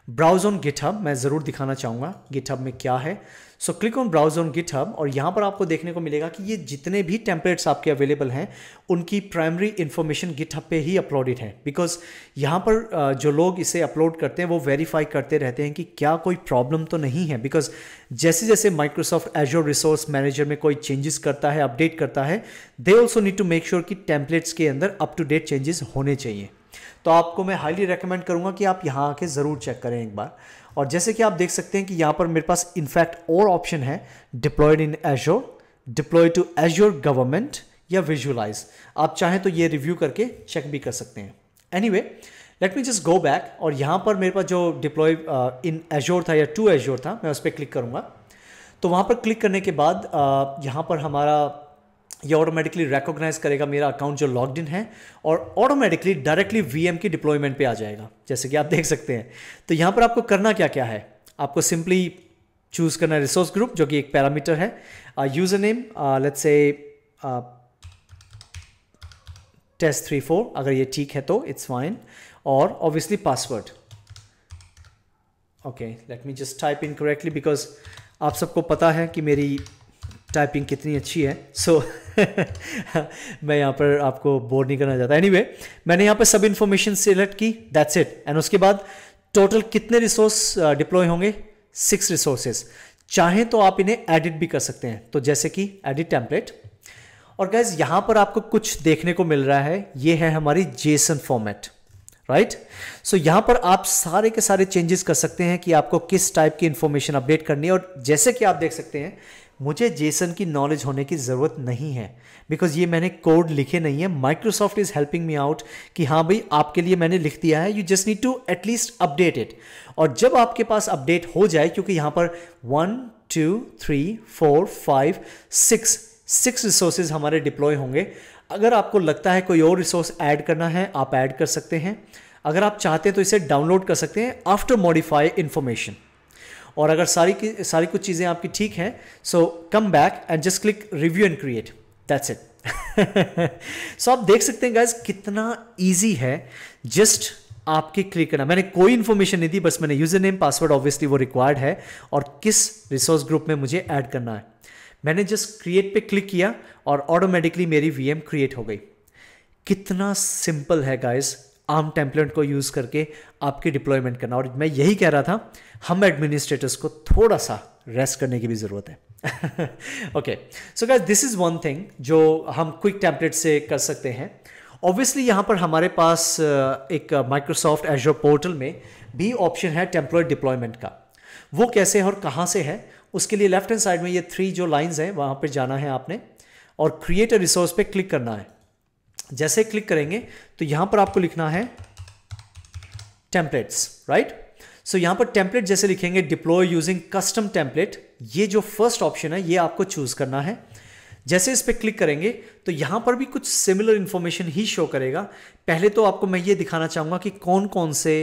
ब्राउज ऑन गिटहब मैं ज़रूर दिखाना चाहूंगा गिटहब में क्या है so click on browse on GitHub और यहाँ पर आपको देखने को मिलेगा कि ये जितने भी टेम्पलेट्स आपके अवेलेबल हैं उनकी प्राइमरी इन्फॉर्मेशन गिटहब पे ही अपलोडेड है बिकॉज यहाँ पर जो लोग इसे अपलोड करते हैं वो वेरीफाई करते रहते हैं कि क्या कोई प्रॉब्लम तो नहीं है बिकॉज जैसे जैसे माइक्रोसॉफ्ट एजोर रिसोर्स मैनेजर में कोई चेंजेस करता है अपडेट करता है they also need to make sure कि टेम्पलेट्स के अंदर अप टू डेट चेंजेस होने चाहिए तो आपको मैं हाईली रिकमेंड करूँगा कि आप यहाँ आके ज़रूर चेक करें एक बार और जैसे कि आप देख सकते हैं कि यहाँ पर मेरे पास इनफैक्ट और ऑप्शन है deployed in Azure deploy to Azure government या विजुअलाइज आप चाहें तो ये रिव्यू करके चेक भी कर सकते हैं anyway let me just go back और यहाँ पर मेरे पास जो डिप्लॉय इन एजोर था या टू एजोर था मैं उस पर क्लिक करूँगा तो वहाँ पर क्लिक करने के बाद uh, यहाँ पर हमारा ये ऑटोमेटिकली रिकॉग्नाइज करेगा मेरा अकाउंट जो लॉग इन है और ऑटोमेटिकली डायरेक्टली वीएम की डिप्लॉयमेंट पे आ जाएगा जैसे कि आप देख सकते हैं तो यहाँ पर आपको करना क्या क्या है आपको सिंपली चूज़ करना है रिसोर्स ग्रुप जो कि एक पैरामीटर है user name let's say test three four अगर ये ठीक है तो इट्स फाइन और obviously password okay let me just type in correctly because आप सबको पता है कि मेरी टाइपिंग कितनी अच्छी है सो so, मैं यहाँ पर आपको बोर नहीं करना चाहता एनी मैंने यहाँ पर सब इन्फॉर्मेशन सिलेक्ट की दैट्स इट एंड उसके बाद टोटल कितने रिसोर्स डिप्लॉय uh, होंगे सिक्स रिसोर्सेज चाहें तो आप इन्हें एडिट भी कर सकते हैं तो जैसे कि एडिट टेम्पलेट और गैस यहां पर आपको कुछ देखने को मिल रहा है ये है हमारी जेसन फॉर्मेट राइट सो यहां पर आप सारे के सारे चेंजेस कर सकते हैं कि आपको किस टाइप की इंफॉर्मेशन अपडेट करनी है और जैसे कि आप देख सकते हैं मुझे जेसन की नॉलेज होने की ज़रूरत नहीं है बिकॉज ये मैंने कोड लिखे नहीं है Microsoft is helping me out कि हाँ भाई आपके लिए मैंने लिख दिया है you just need to at least update it और जब आपके पास अपडेट हो जाए क्योंकि यहाँ पर one two three four five six six resources हमारे डिप्लॉय होंगे अगर आपको लगता है कोई और रिसोर्स ऐड करना है आप ऐड कर सकते हैं अगर आप चाहते हैं तो इसे डाउनलोड कर सकते हैं आफ्टर मॉडिफाई इन्फॉर्मेशन और अगर सारी की सारी कुछ चीज़ें आपकी ठीक हैं so come back and just click review and create that's it so आप देख सकते हैं गाइज कितना ईजी है जस्ट आपके क्लिक करना मैंने कोई इन्फॉर्मेशन नहीं दी बस मैंने यूजर नेम पासवर्ड ऑब्वियसली वो रिक्वायर्ड है और किस रिसोर्स ग्रुप में मुझे ऐड करना है मैंने जस्ट क्रिएट पे क्लिक किया और ऑटोमेटिकली मेरी वीएम क्रिएट हो गई कितना सिंपल है गाइस आर्म टेम्पलेट को यूज़ करके आपकी डिप्लॉयमेंट करना और मैं यही कह रहा था हम एडमिनिस्ट्रेटर्स को थोड़ा सा रेस्ट करने की भी ज़रूरत है okay so guys this is one thing जो हम क्विक टेम्पलेट से कर सकते हैं ऑब्वियसली यहां पर हमारे पास uh, एक माइक्रोसॉफ्ट एजो पोर्टल में भी ऑप्शन है टेम्पलेट डिप्लॉयमेंट का वो कैसे है और कहाँ से है उसके लिए लेफ्ट हैंड साइड में ये थ्री जो लाइंस हैं वहां पर जाना है आपने और क्रिएट अ रिसोर्स पे क्लिक करना है जैसे क्लिक करेंगे तो यहां पर आपको लिखना है टेम्पलेट्स राइट सो यहां पर टेम्पलेट जैसे लिखेंगे डिप्लॉय यूजिंग कस्टम टेम्पलेट ये जो फर्स्ट ऑप्शन है ये आपको चूज करना है जैसे इस पर क्लिक करेंगे तो यहां पर भी कुछ सिमिलर इंफॉर्मेशन ही शो करेगा पहले तो आपको मैं ये दिखाना चाहूंगा कि कौन कौन से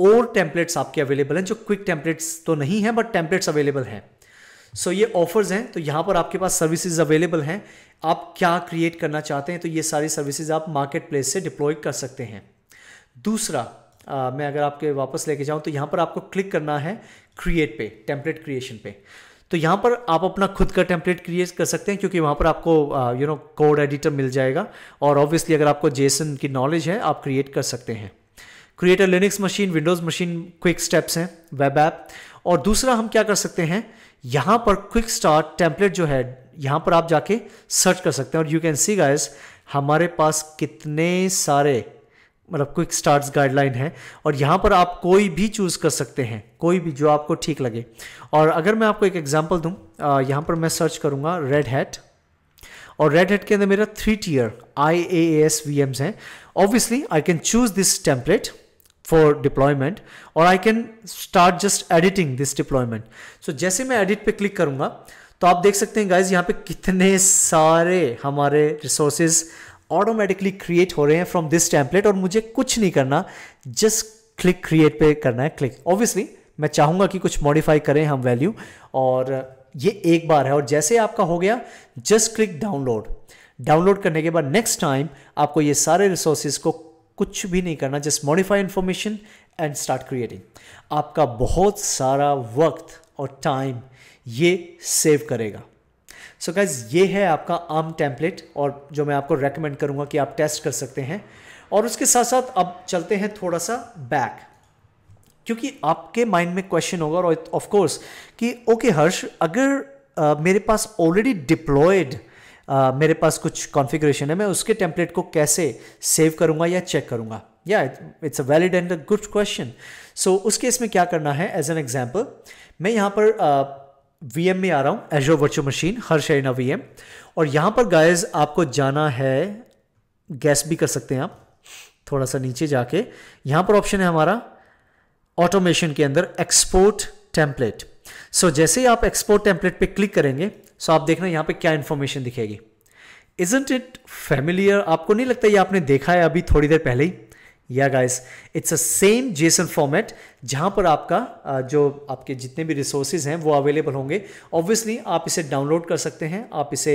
और टेम्पलेट्स आपके अवेलेबल हैं जो क्विक टेम्पलेट्स तो नहीं है बट टेम्पलेट्स अवेलेबल हैं सो so, ये ऑफर्स हैं तो यहाँ पर आपके पास सर्विसेज अवेलेबल हैं आप क्या क्रिएट करना चाहते हैं तो ये सारी सर्विसेज आप मार्केट प्लेस से डिप्लॉय कर सकते हैं दूसरा आ, मैं अगर आपके वापस लेके जाऊँ तो यहाँ पर आपको क्लिक करना है क्रिएट पे टेम्पलेट क्रिएशन पे तो यहाँ पर आप अपना खुद का टेम्पलेट क्रिएट कर सकते हैं क्योंकि वहाँ पर आपको यू नो कोड एडिटर मिल जाएगा और ऑब्वियसली अगर आपको जेसन की नॉलेज है आप क्रिएट कर सकते हैं create a Linux machine Windows machine quick steps हैं वेब ऐप और दूसरा हम क्या कर सकते हैं यहां पर क्विक स्टार्ट टेम्पलेट जो है यहां पर आप जाके सर्च कर सकते हैं और यू कैन सी गाइस हमारे पास कितने सारे मतलब क्विक स्टार्ट गाइडलाइन है और यहां पर आप कोई भी चूज़ कर सकते हैं कोई भी जो आपको ठीक लगे और अगर मैं आपको एक एग्जाम्पल दू यहां पर मैं सर्च करूंगा रेड हैट और रेड हेट के अंदर मेरा three tier I A S VMs हैं obviously I can choose this template for deployment और I can start just editing this deployment so जैसे मैं एडिट पे क्लिक करूंगा तो आप देख सकते हैं guys यहाँ पे कितने सारे हमारे रिसोर्सेज ऑटोमेटिकली क्रिएट हो रहे हैं फ्रॉम दिस टैंपलेट और मुझे कुछ नहीं करना जस्ट क्लिक क्रिएट पे करना है क्लिक ऑब्वियसली मैं चाहूंगा कि कुछ मॉडिफाई करें हम वैल्यू और ये एक बार है और जैसे आपका हो गया जस्ट क्लिक डाउनलोड डाउनलोड करने के बाद नेक्स्ट टाइम आपको ये सारे रिसोर्सेज को कुछ भी नहीं करना just modify information and start creating आपका बहुत सारा वक्त और टाइम ये सेव करेगा सो so गैज ये है आपका आम टेम्पलेट और जो मैं आपको रेकमेंड करूंगा कि आप टेस्ट कर सकते हैं और उसके साथ साथ अब चलते हैं थोड़ा सा बैक क्योंकि आपके माइंड में क्वेश्चन होगा और ऑफ कोर्स कि ओके okay, हर्ष अगर Uh, मेरे पास ऑलरेडी डिप्लॉयड आ, मेरे पास कुछ कॉन्फ़िगरेशन है मैं उसके टेम्पलेट को कैसे सेव करूँगा या चेक करूंगा या it's a valid and a good question so उस केस में क्या करना है एज एन एग्जाम्पल मैं यहाँ पर वी uh, में आ रहा हूँ एजो वर्चुअल मशीन हर शरीना वी और यहाँ पर गाइज आपको जाना है गैस भी कर सकते हैं आप थोड़ा सा नीचे जाके यहाँ पर ऑप्शन है हमारा ऑटोमेशन के अंदर एक्सपोर्ट टेम्पलेट सो जैसे ही आप एक्सपोर्ट टेम्पलेट पे क्लिक करेंगे सो आप देखना यहाँ पे क्या इन्फॉर्मेशन दिखेगी इजेंट इट फेमिलियर आपको नहीं लगता ये आपने देखा है अभी थोड़ी देर पहले ही या guys it's a same JSON format जहाँ पर आपका जो आपके जितने भी रिसोर्सेज हैं वो अवेलेबल होंगे ऑब्वियसली आप इसे डाउनलोड कर सकते हैं आप इसे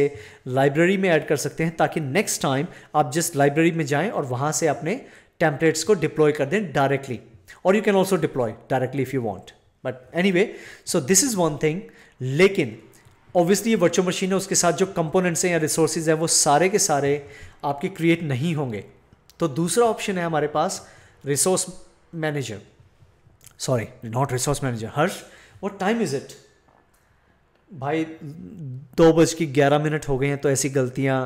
लाइब्रेरी में ऐड कर सकते हैं ताकि नेक्स्ट टाइम आप जस्ट लाइब्रेरी में जाएं और वहाँ से अपने टेम्पलेट्स को डिप्लॉय कर दें डायरेक्टली और you can also deploy directly if you want but anyway so this is one thing लेकिन ऑब्वियसली ये वर्चुअल मशीन है उसके साथ जो कंपोनेंट्स हैं या रिसोर्सेज हैं वो सारे के सारे आपके क्रिएट नहीं होंगे तो दूसरा ऑप्शन है हमारे पास resource manager sorry not resource manager Harsh what time is it भाई दो बज के ग्यारह मिनट हो गए हैं तो ऐसी गलतियाँ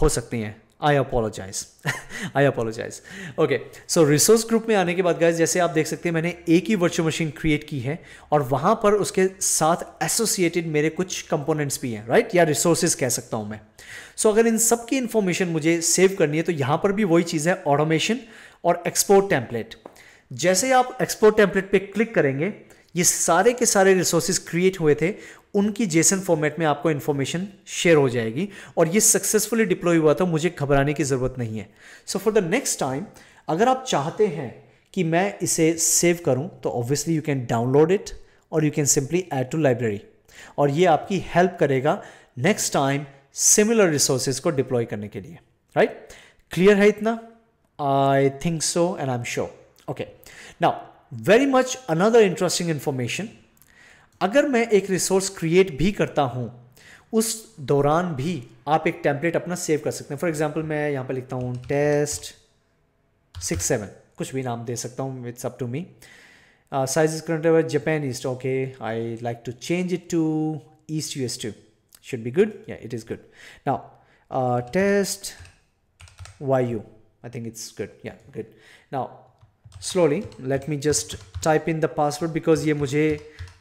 हो सकती हैं I apologise I apologise okay so resource group में आने के बाद गाइज जैसे आप देख सकते हैं मैंने एक ही वर्चुअल मशीन क्रिएट की है और वहां पर उसके साथ एसोसिएटेड मेरे कुछ कंपोनेंट्स भी हैं राइट right? या रिसोर्सेज कह सकता हूं मैं सो so, अगर इन सब की इंफॉर्मेशन मुझे सेव करनी है तो यहां पर भी वही चीज़ है ऑटोमेशन और एक्सपोर्ट टेम्पलेट जैसे आप एक्सपोर्ट टेम्पलेट पे क्लिक करेंगे ये सारे के सारे रिसोर्सेज क्रिएट हुए थे उनकी जेसन फॉर्मेट में आपको इन्फॉर्मेशन शेयर हो जाएगी और ये सक्सेसफुली डिप्लॉय हुआ था मुझे घबराने की ज़रूरत नहीं है so for the next time अगर आप चाहते हैं कि मैं इसे सेव करूं तो obviously you can download it और you can simply add to library और ये आपकी हेल्प करेगा नेक्स्ट टाइम सिमिलर रिसोर्सेज को डिप्लॉय करने के लिए राइट क्लियर है इतना I think so and I am sure okay now very much another interesting information अगर मैं एक रिसोर्स क्रिएट भी करता हूँ उस दौरान भी आप एक टेम्पलेट अपना सेव कर सकते हैं फॉर एग्जाम्पल मैं यहाँ पर लिखता हूँ टेस्ट सिक्स सेवन कुछ भी नाम दे सकता हूँ it's up to me size is current Japan East okay I like to change it to East U S two should be good या इट इज़ गुड ना टेस्ट वाई यू आई थिंक इट्स गुड या good ना slowly let me just type in the password because ये मुझे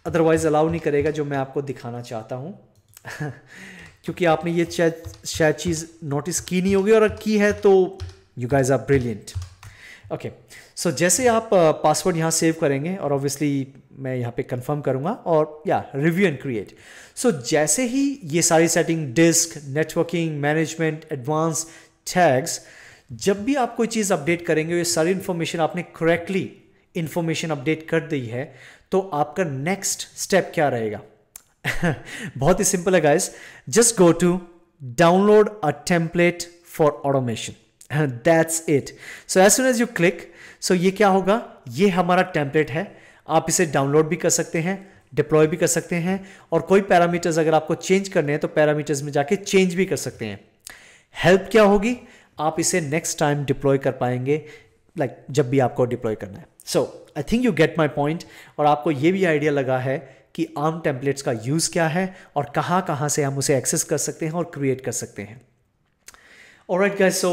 otherwise allow नहीं करेगा जो मैं आपको दिखाना चाहता हूँ क्योंकि आपने ये शायद चीज़ नोटिस की नहीं होगी और की है तो you guys are brilliant okay so जैसे आप पासवर्ड uh, यहाँ सेव करेंगे और ऑब्वियसली मैं यहाँ पे कंफर्म करूँगा और या रिव्यू एंड क्रिएट सो जैसे ही ये सारी setting disk networking management advance tags जब भी आप कोई चीज़ अपडेट करेंगे ये सारी इन्फॉर्मेशन आपने करेक्टली इन्फॉर्मेशन अपडेट कर दी है तो आपका नेक्स्ट स्टेप क्या रहेगा बहुत ही सिंपल है guys just go to download a template for automation that's it so as soon as you click so ये क्या होगा ये हमारा टेम्पलेट है आप इसे डाउनलोड भी कर सकते हैं डिप्लॉय भी कर सकते हैं और कोई पैरामीटर्स अगर आपको चेंज करने हैं तो पैरामीटर्स में जाके चेंज भी कर सकते हैं हेल्प क्या होगी आप इसे नेक्स्ट टाइम डिप्लॉय कर पाएंगे लाइक like, जब भी आपको डिप्लॉय करना है so I think you get my point और आपको ये भी आइडिया लगा है कि आम टेम्पलेट्स का यूज़ क्या है और कहाँ कहाँ से हम उसे एक्सेस कर सकते हैं और क्रिएट कर सकते हैं और राइट गाइस सो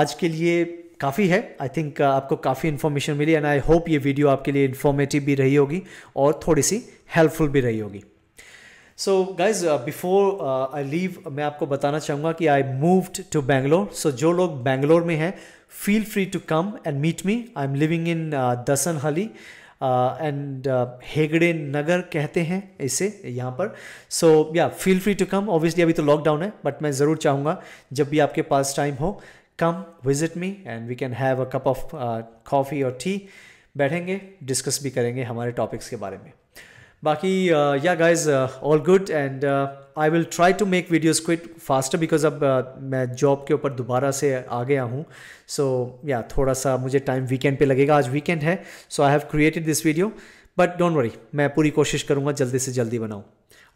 आज के लिए काफ़ी है आई थिंक uh, आपको काफ़ी इन्फॉर्मेशन मिली एंड आई होप ये वीडियो आपके लिए इन्फॉर्मेटिव भी रही होगी और थोड़ी सी हेल्पफुल भी रही होगी so guys before I leave मैं आपको बताना चाहूँगा कि I moved to Bangalore so जो लोग बैंगलोर में हैं feel free to come and meet me. I'm living in uh, Dasanhali and Hegde Nagar कहते हैं इसे यहाँ पर सो या feel free to come obviously अभी तो लॉकडाउन है बट मैं ज़रूर चाहूँगा जब भी आपके पास टाइम हो come visit me and we can have a cup of coffee और टी बैठेंगे डिस्कस भी करेंगे हमारे टॉपिक्स के बारे में बाकी या guys all good and I will try to make videos quite faster because अब uh, मैं जॉब के ऊपर दोबारा से आ गया हूँ सो या थोड़ा सा मुझे टाइम वीकेंड पे लगेगा आज वीकेंड है so I have created this video but don't worry मैं पूरी कोशिश करूँगा जल्दी से जल्दी बनाऊँ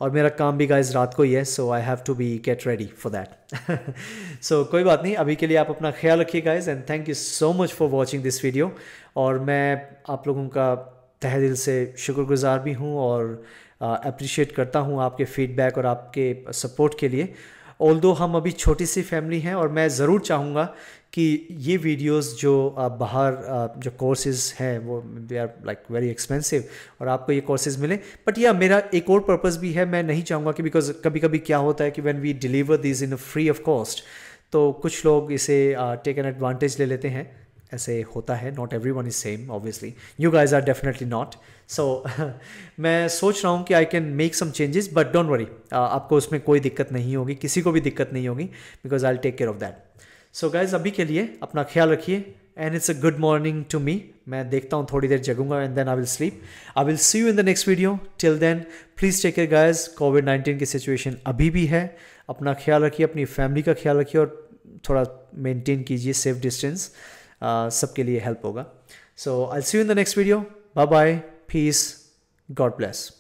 और मेरा काम भी गाइज रात को ही है so I have to be get ready for that सो कोई बात नहीं अभी के लिए आप अपना ख्याल रखिए guys and thank you so much for watching this video और मैं आप लोगों का तह दिल से शुक्रगुज़ार भी हूँ और अप्रिशिएट करता हूँ आपके फीडबैक और आपके सपोर्ट के लिए ऑल हम अभी छोटी सी फैमिली हैं और मैं ज़रूर चाहूँगा कि ये वीडियोस जो बाहर जो कोर्सेज हैं वो they are like very expensive और आपको ये कोर्सेज मिले बट या मेरा एक और पर्पस भी है मैं नहीं चाहूँगा कि बिकॉज कभी कभी क्या होता है कि when we deliver this in free of cost तो कुछ लोग इसे टेक एन एडवांटेज ले लेते हैं ऐसे होता है not everyone is same obviously you guys are definitely not so मैं सोच रहा हूँ कि I can make some changes but don't worry आपको उसमें कोई दिक्कत नहीं होगी किसी को भी दिक्कत नहीं होगी because I take care of that so guys अभी के लिए अपना ख्याल रखिए and it's a good morning to me मैं देखता हूँ थोड़ी देर जगूंगा and then I will sleep I will see you in the next video till then please take care guys covid nineteen की सिचुएशन अभी भी है अपना ख्याल रखिए अपनी फैमिली का ख्याल रखिए और थोड़ा मेंटेन कीजिए सेफ डिस्टेंस सबके लिए हेल्प होगा so I see you in the next video bye bye peace God bless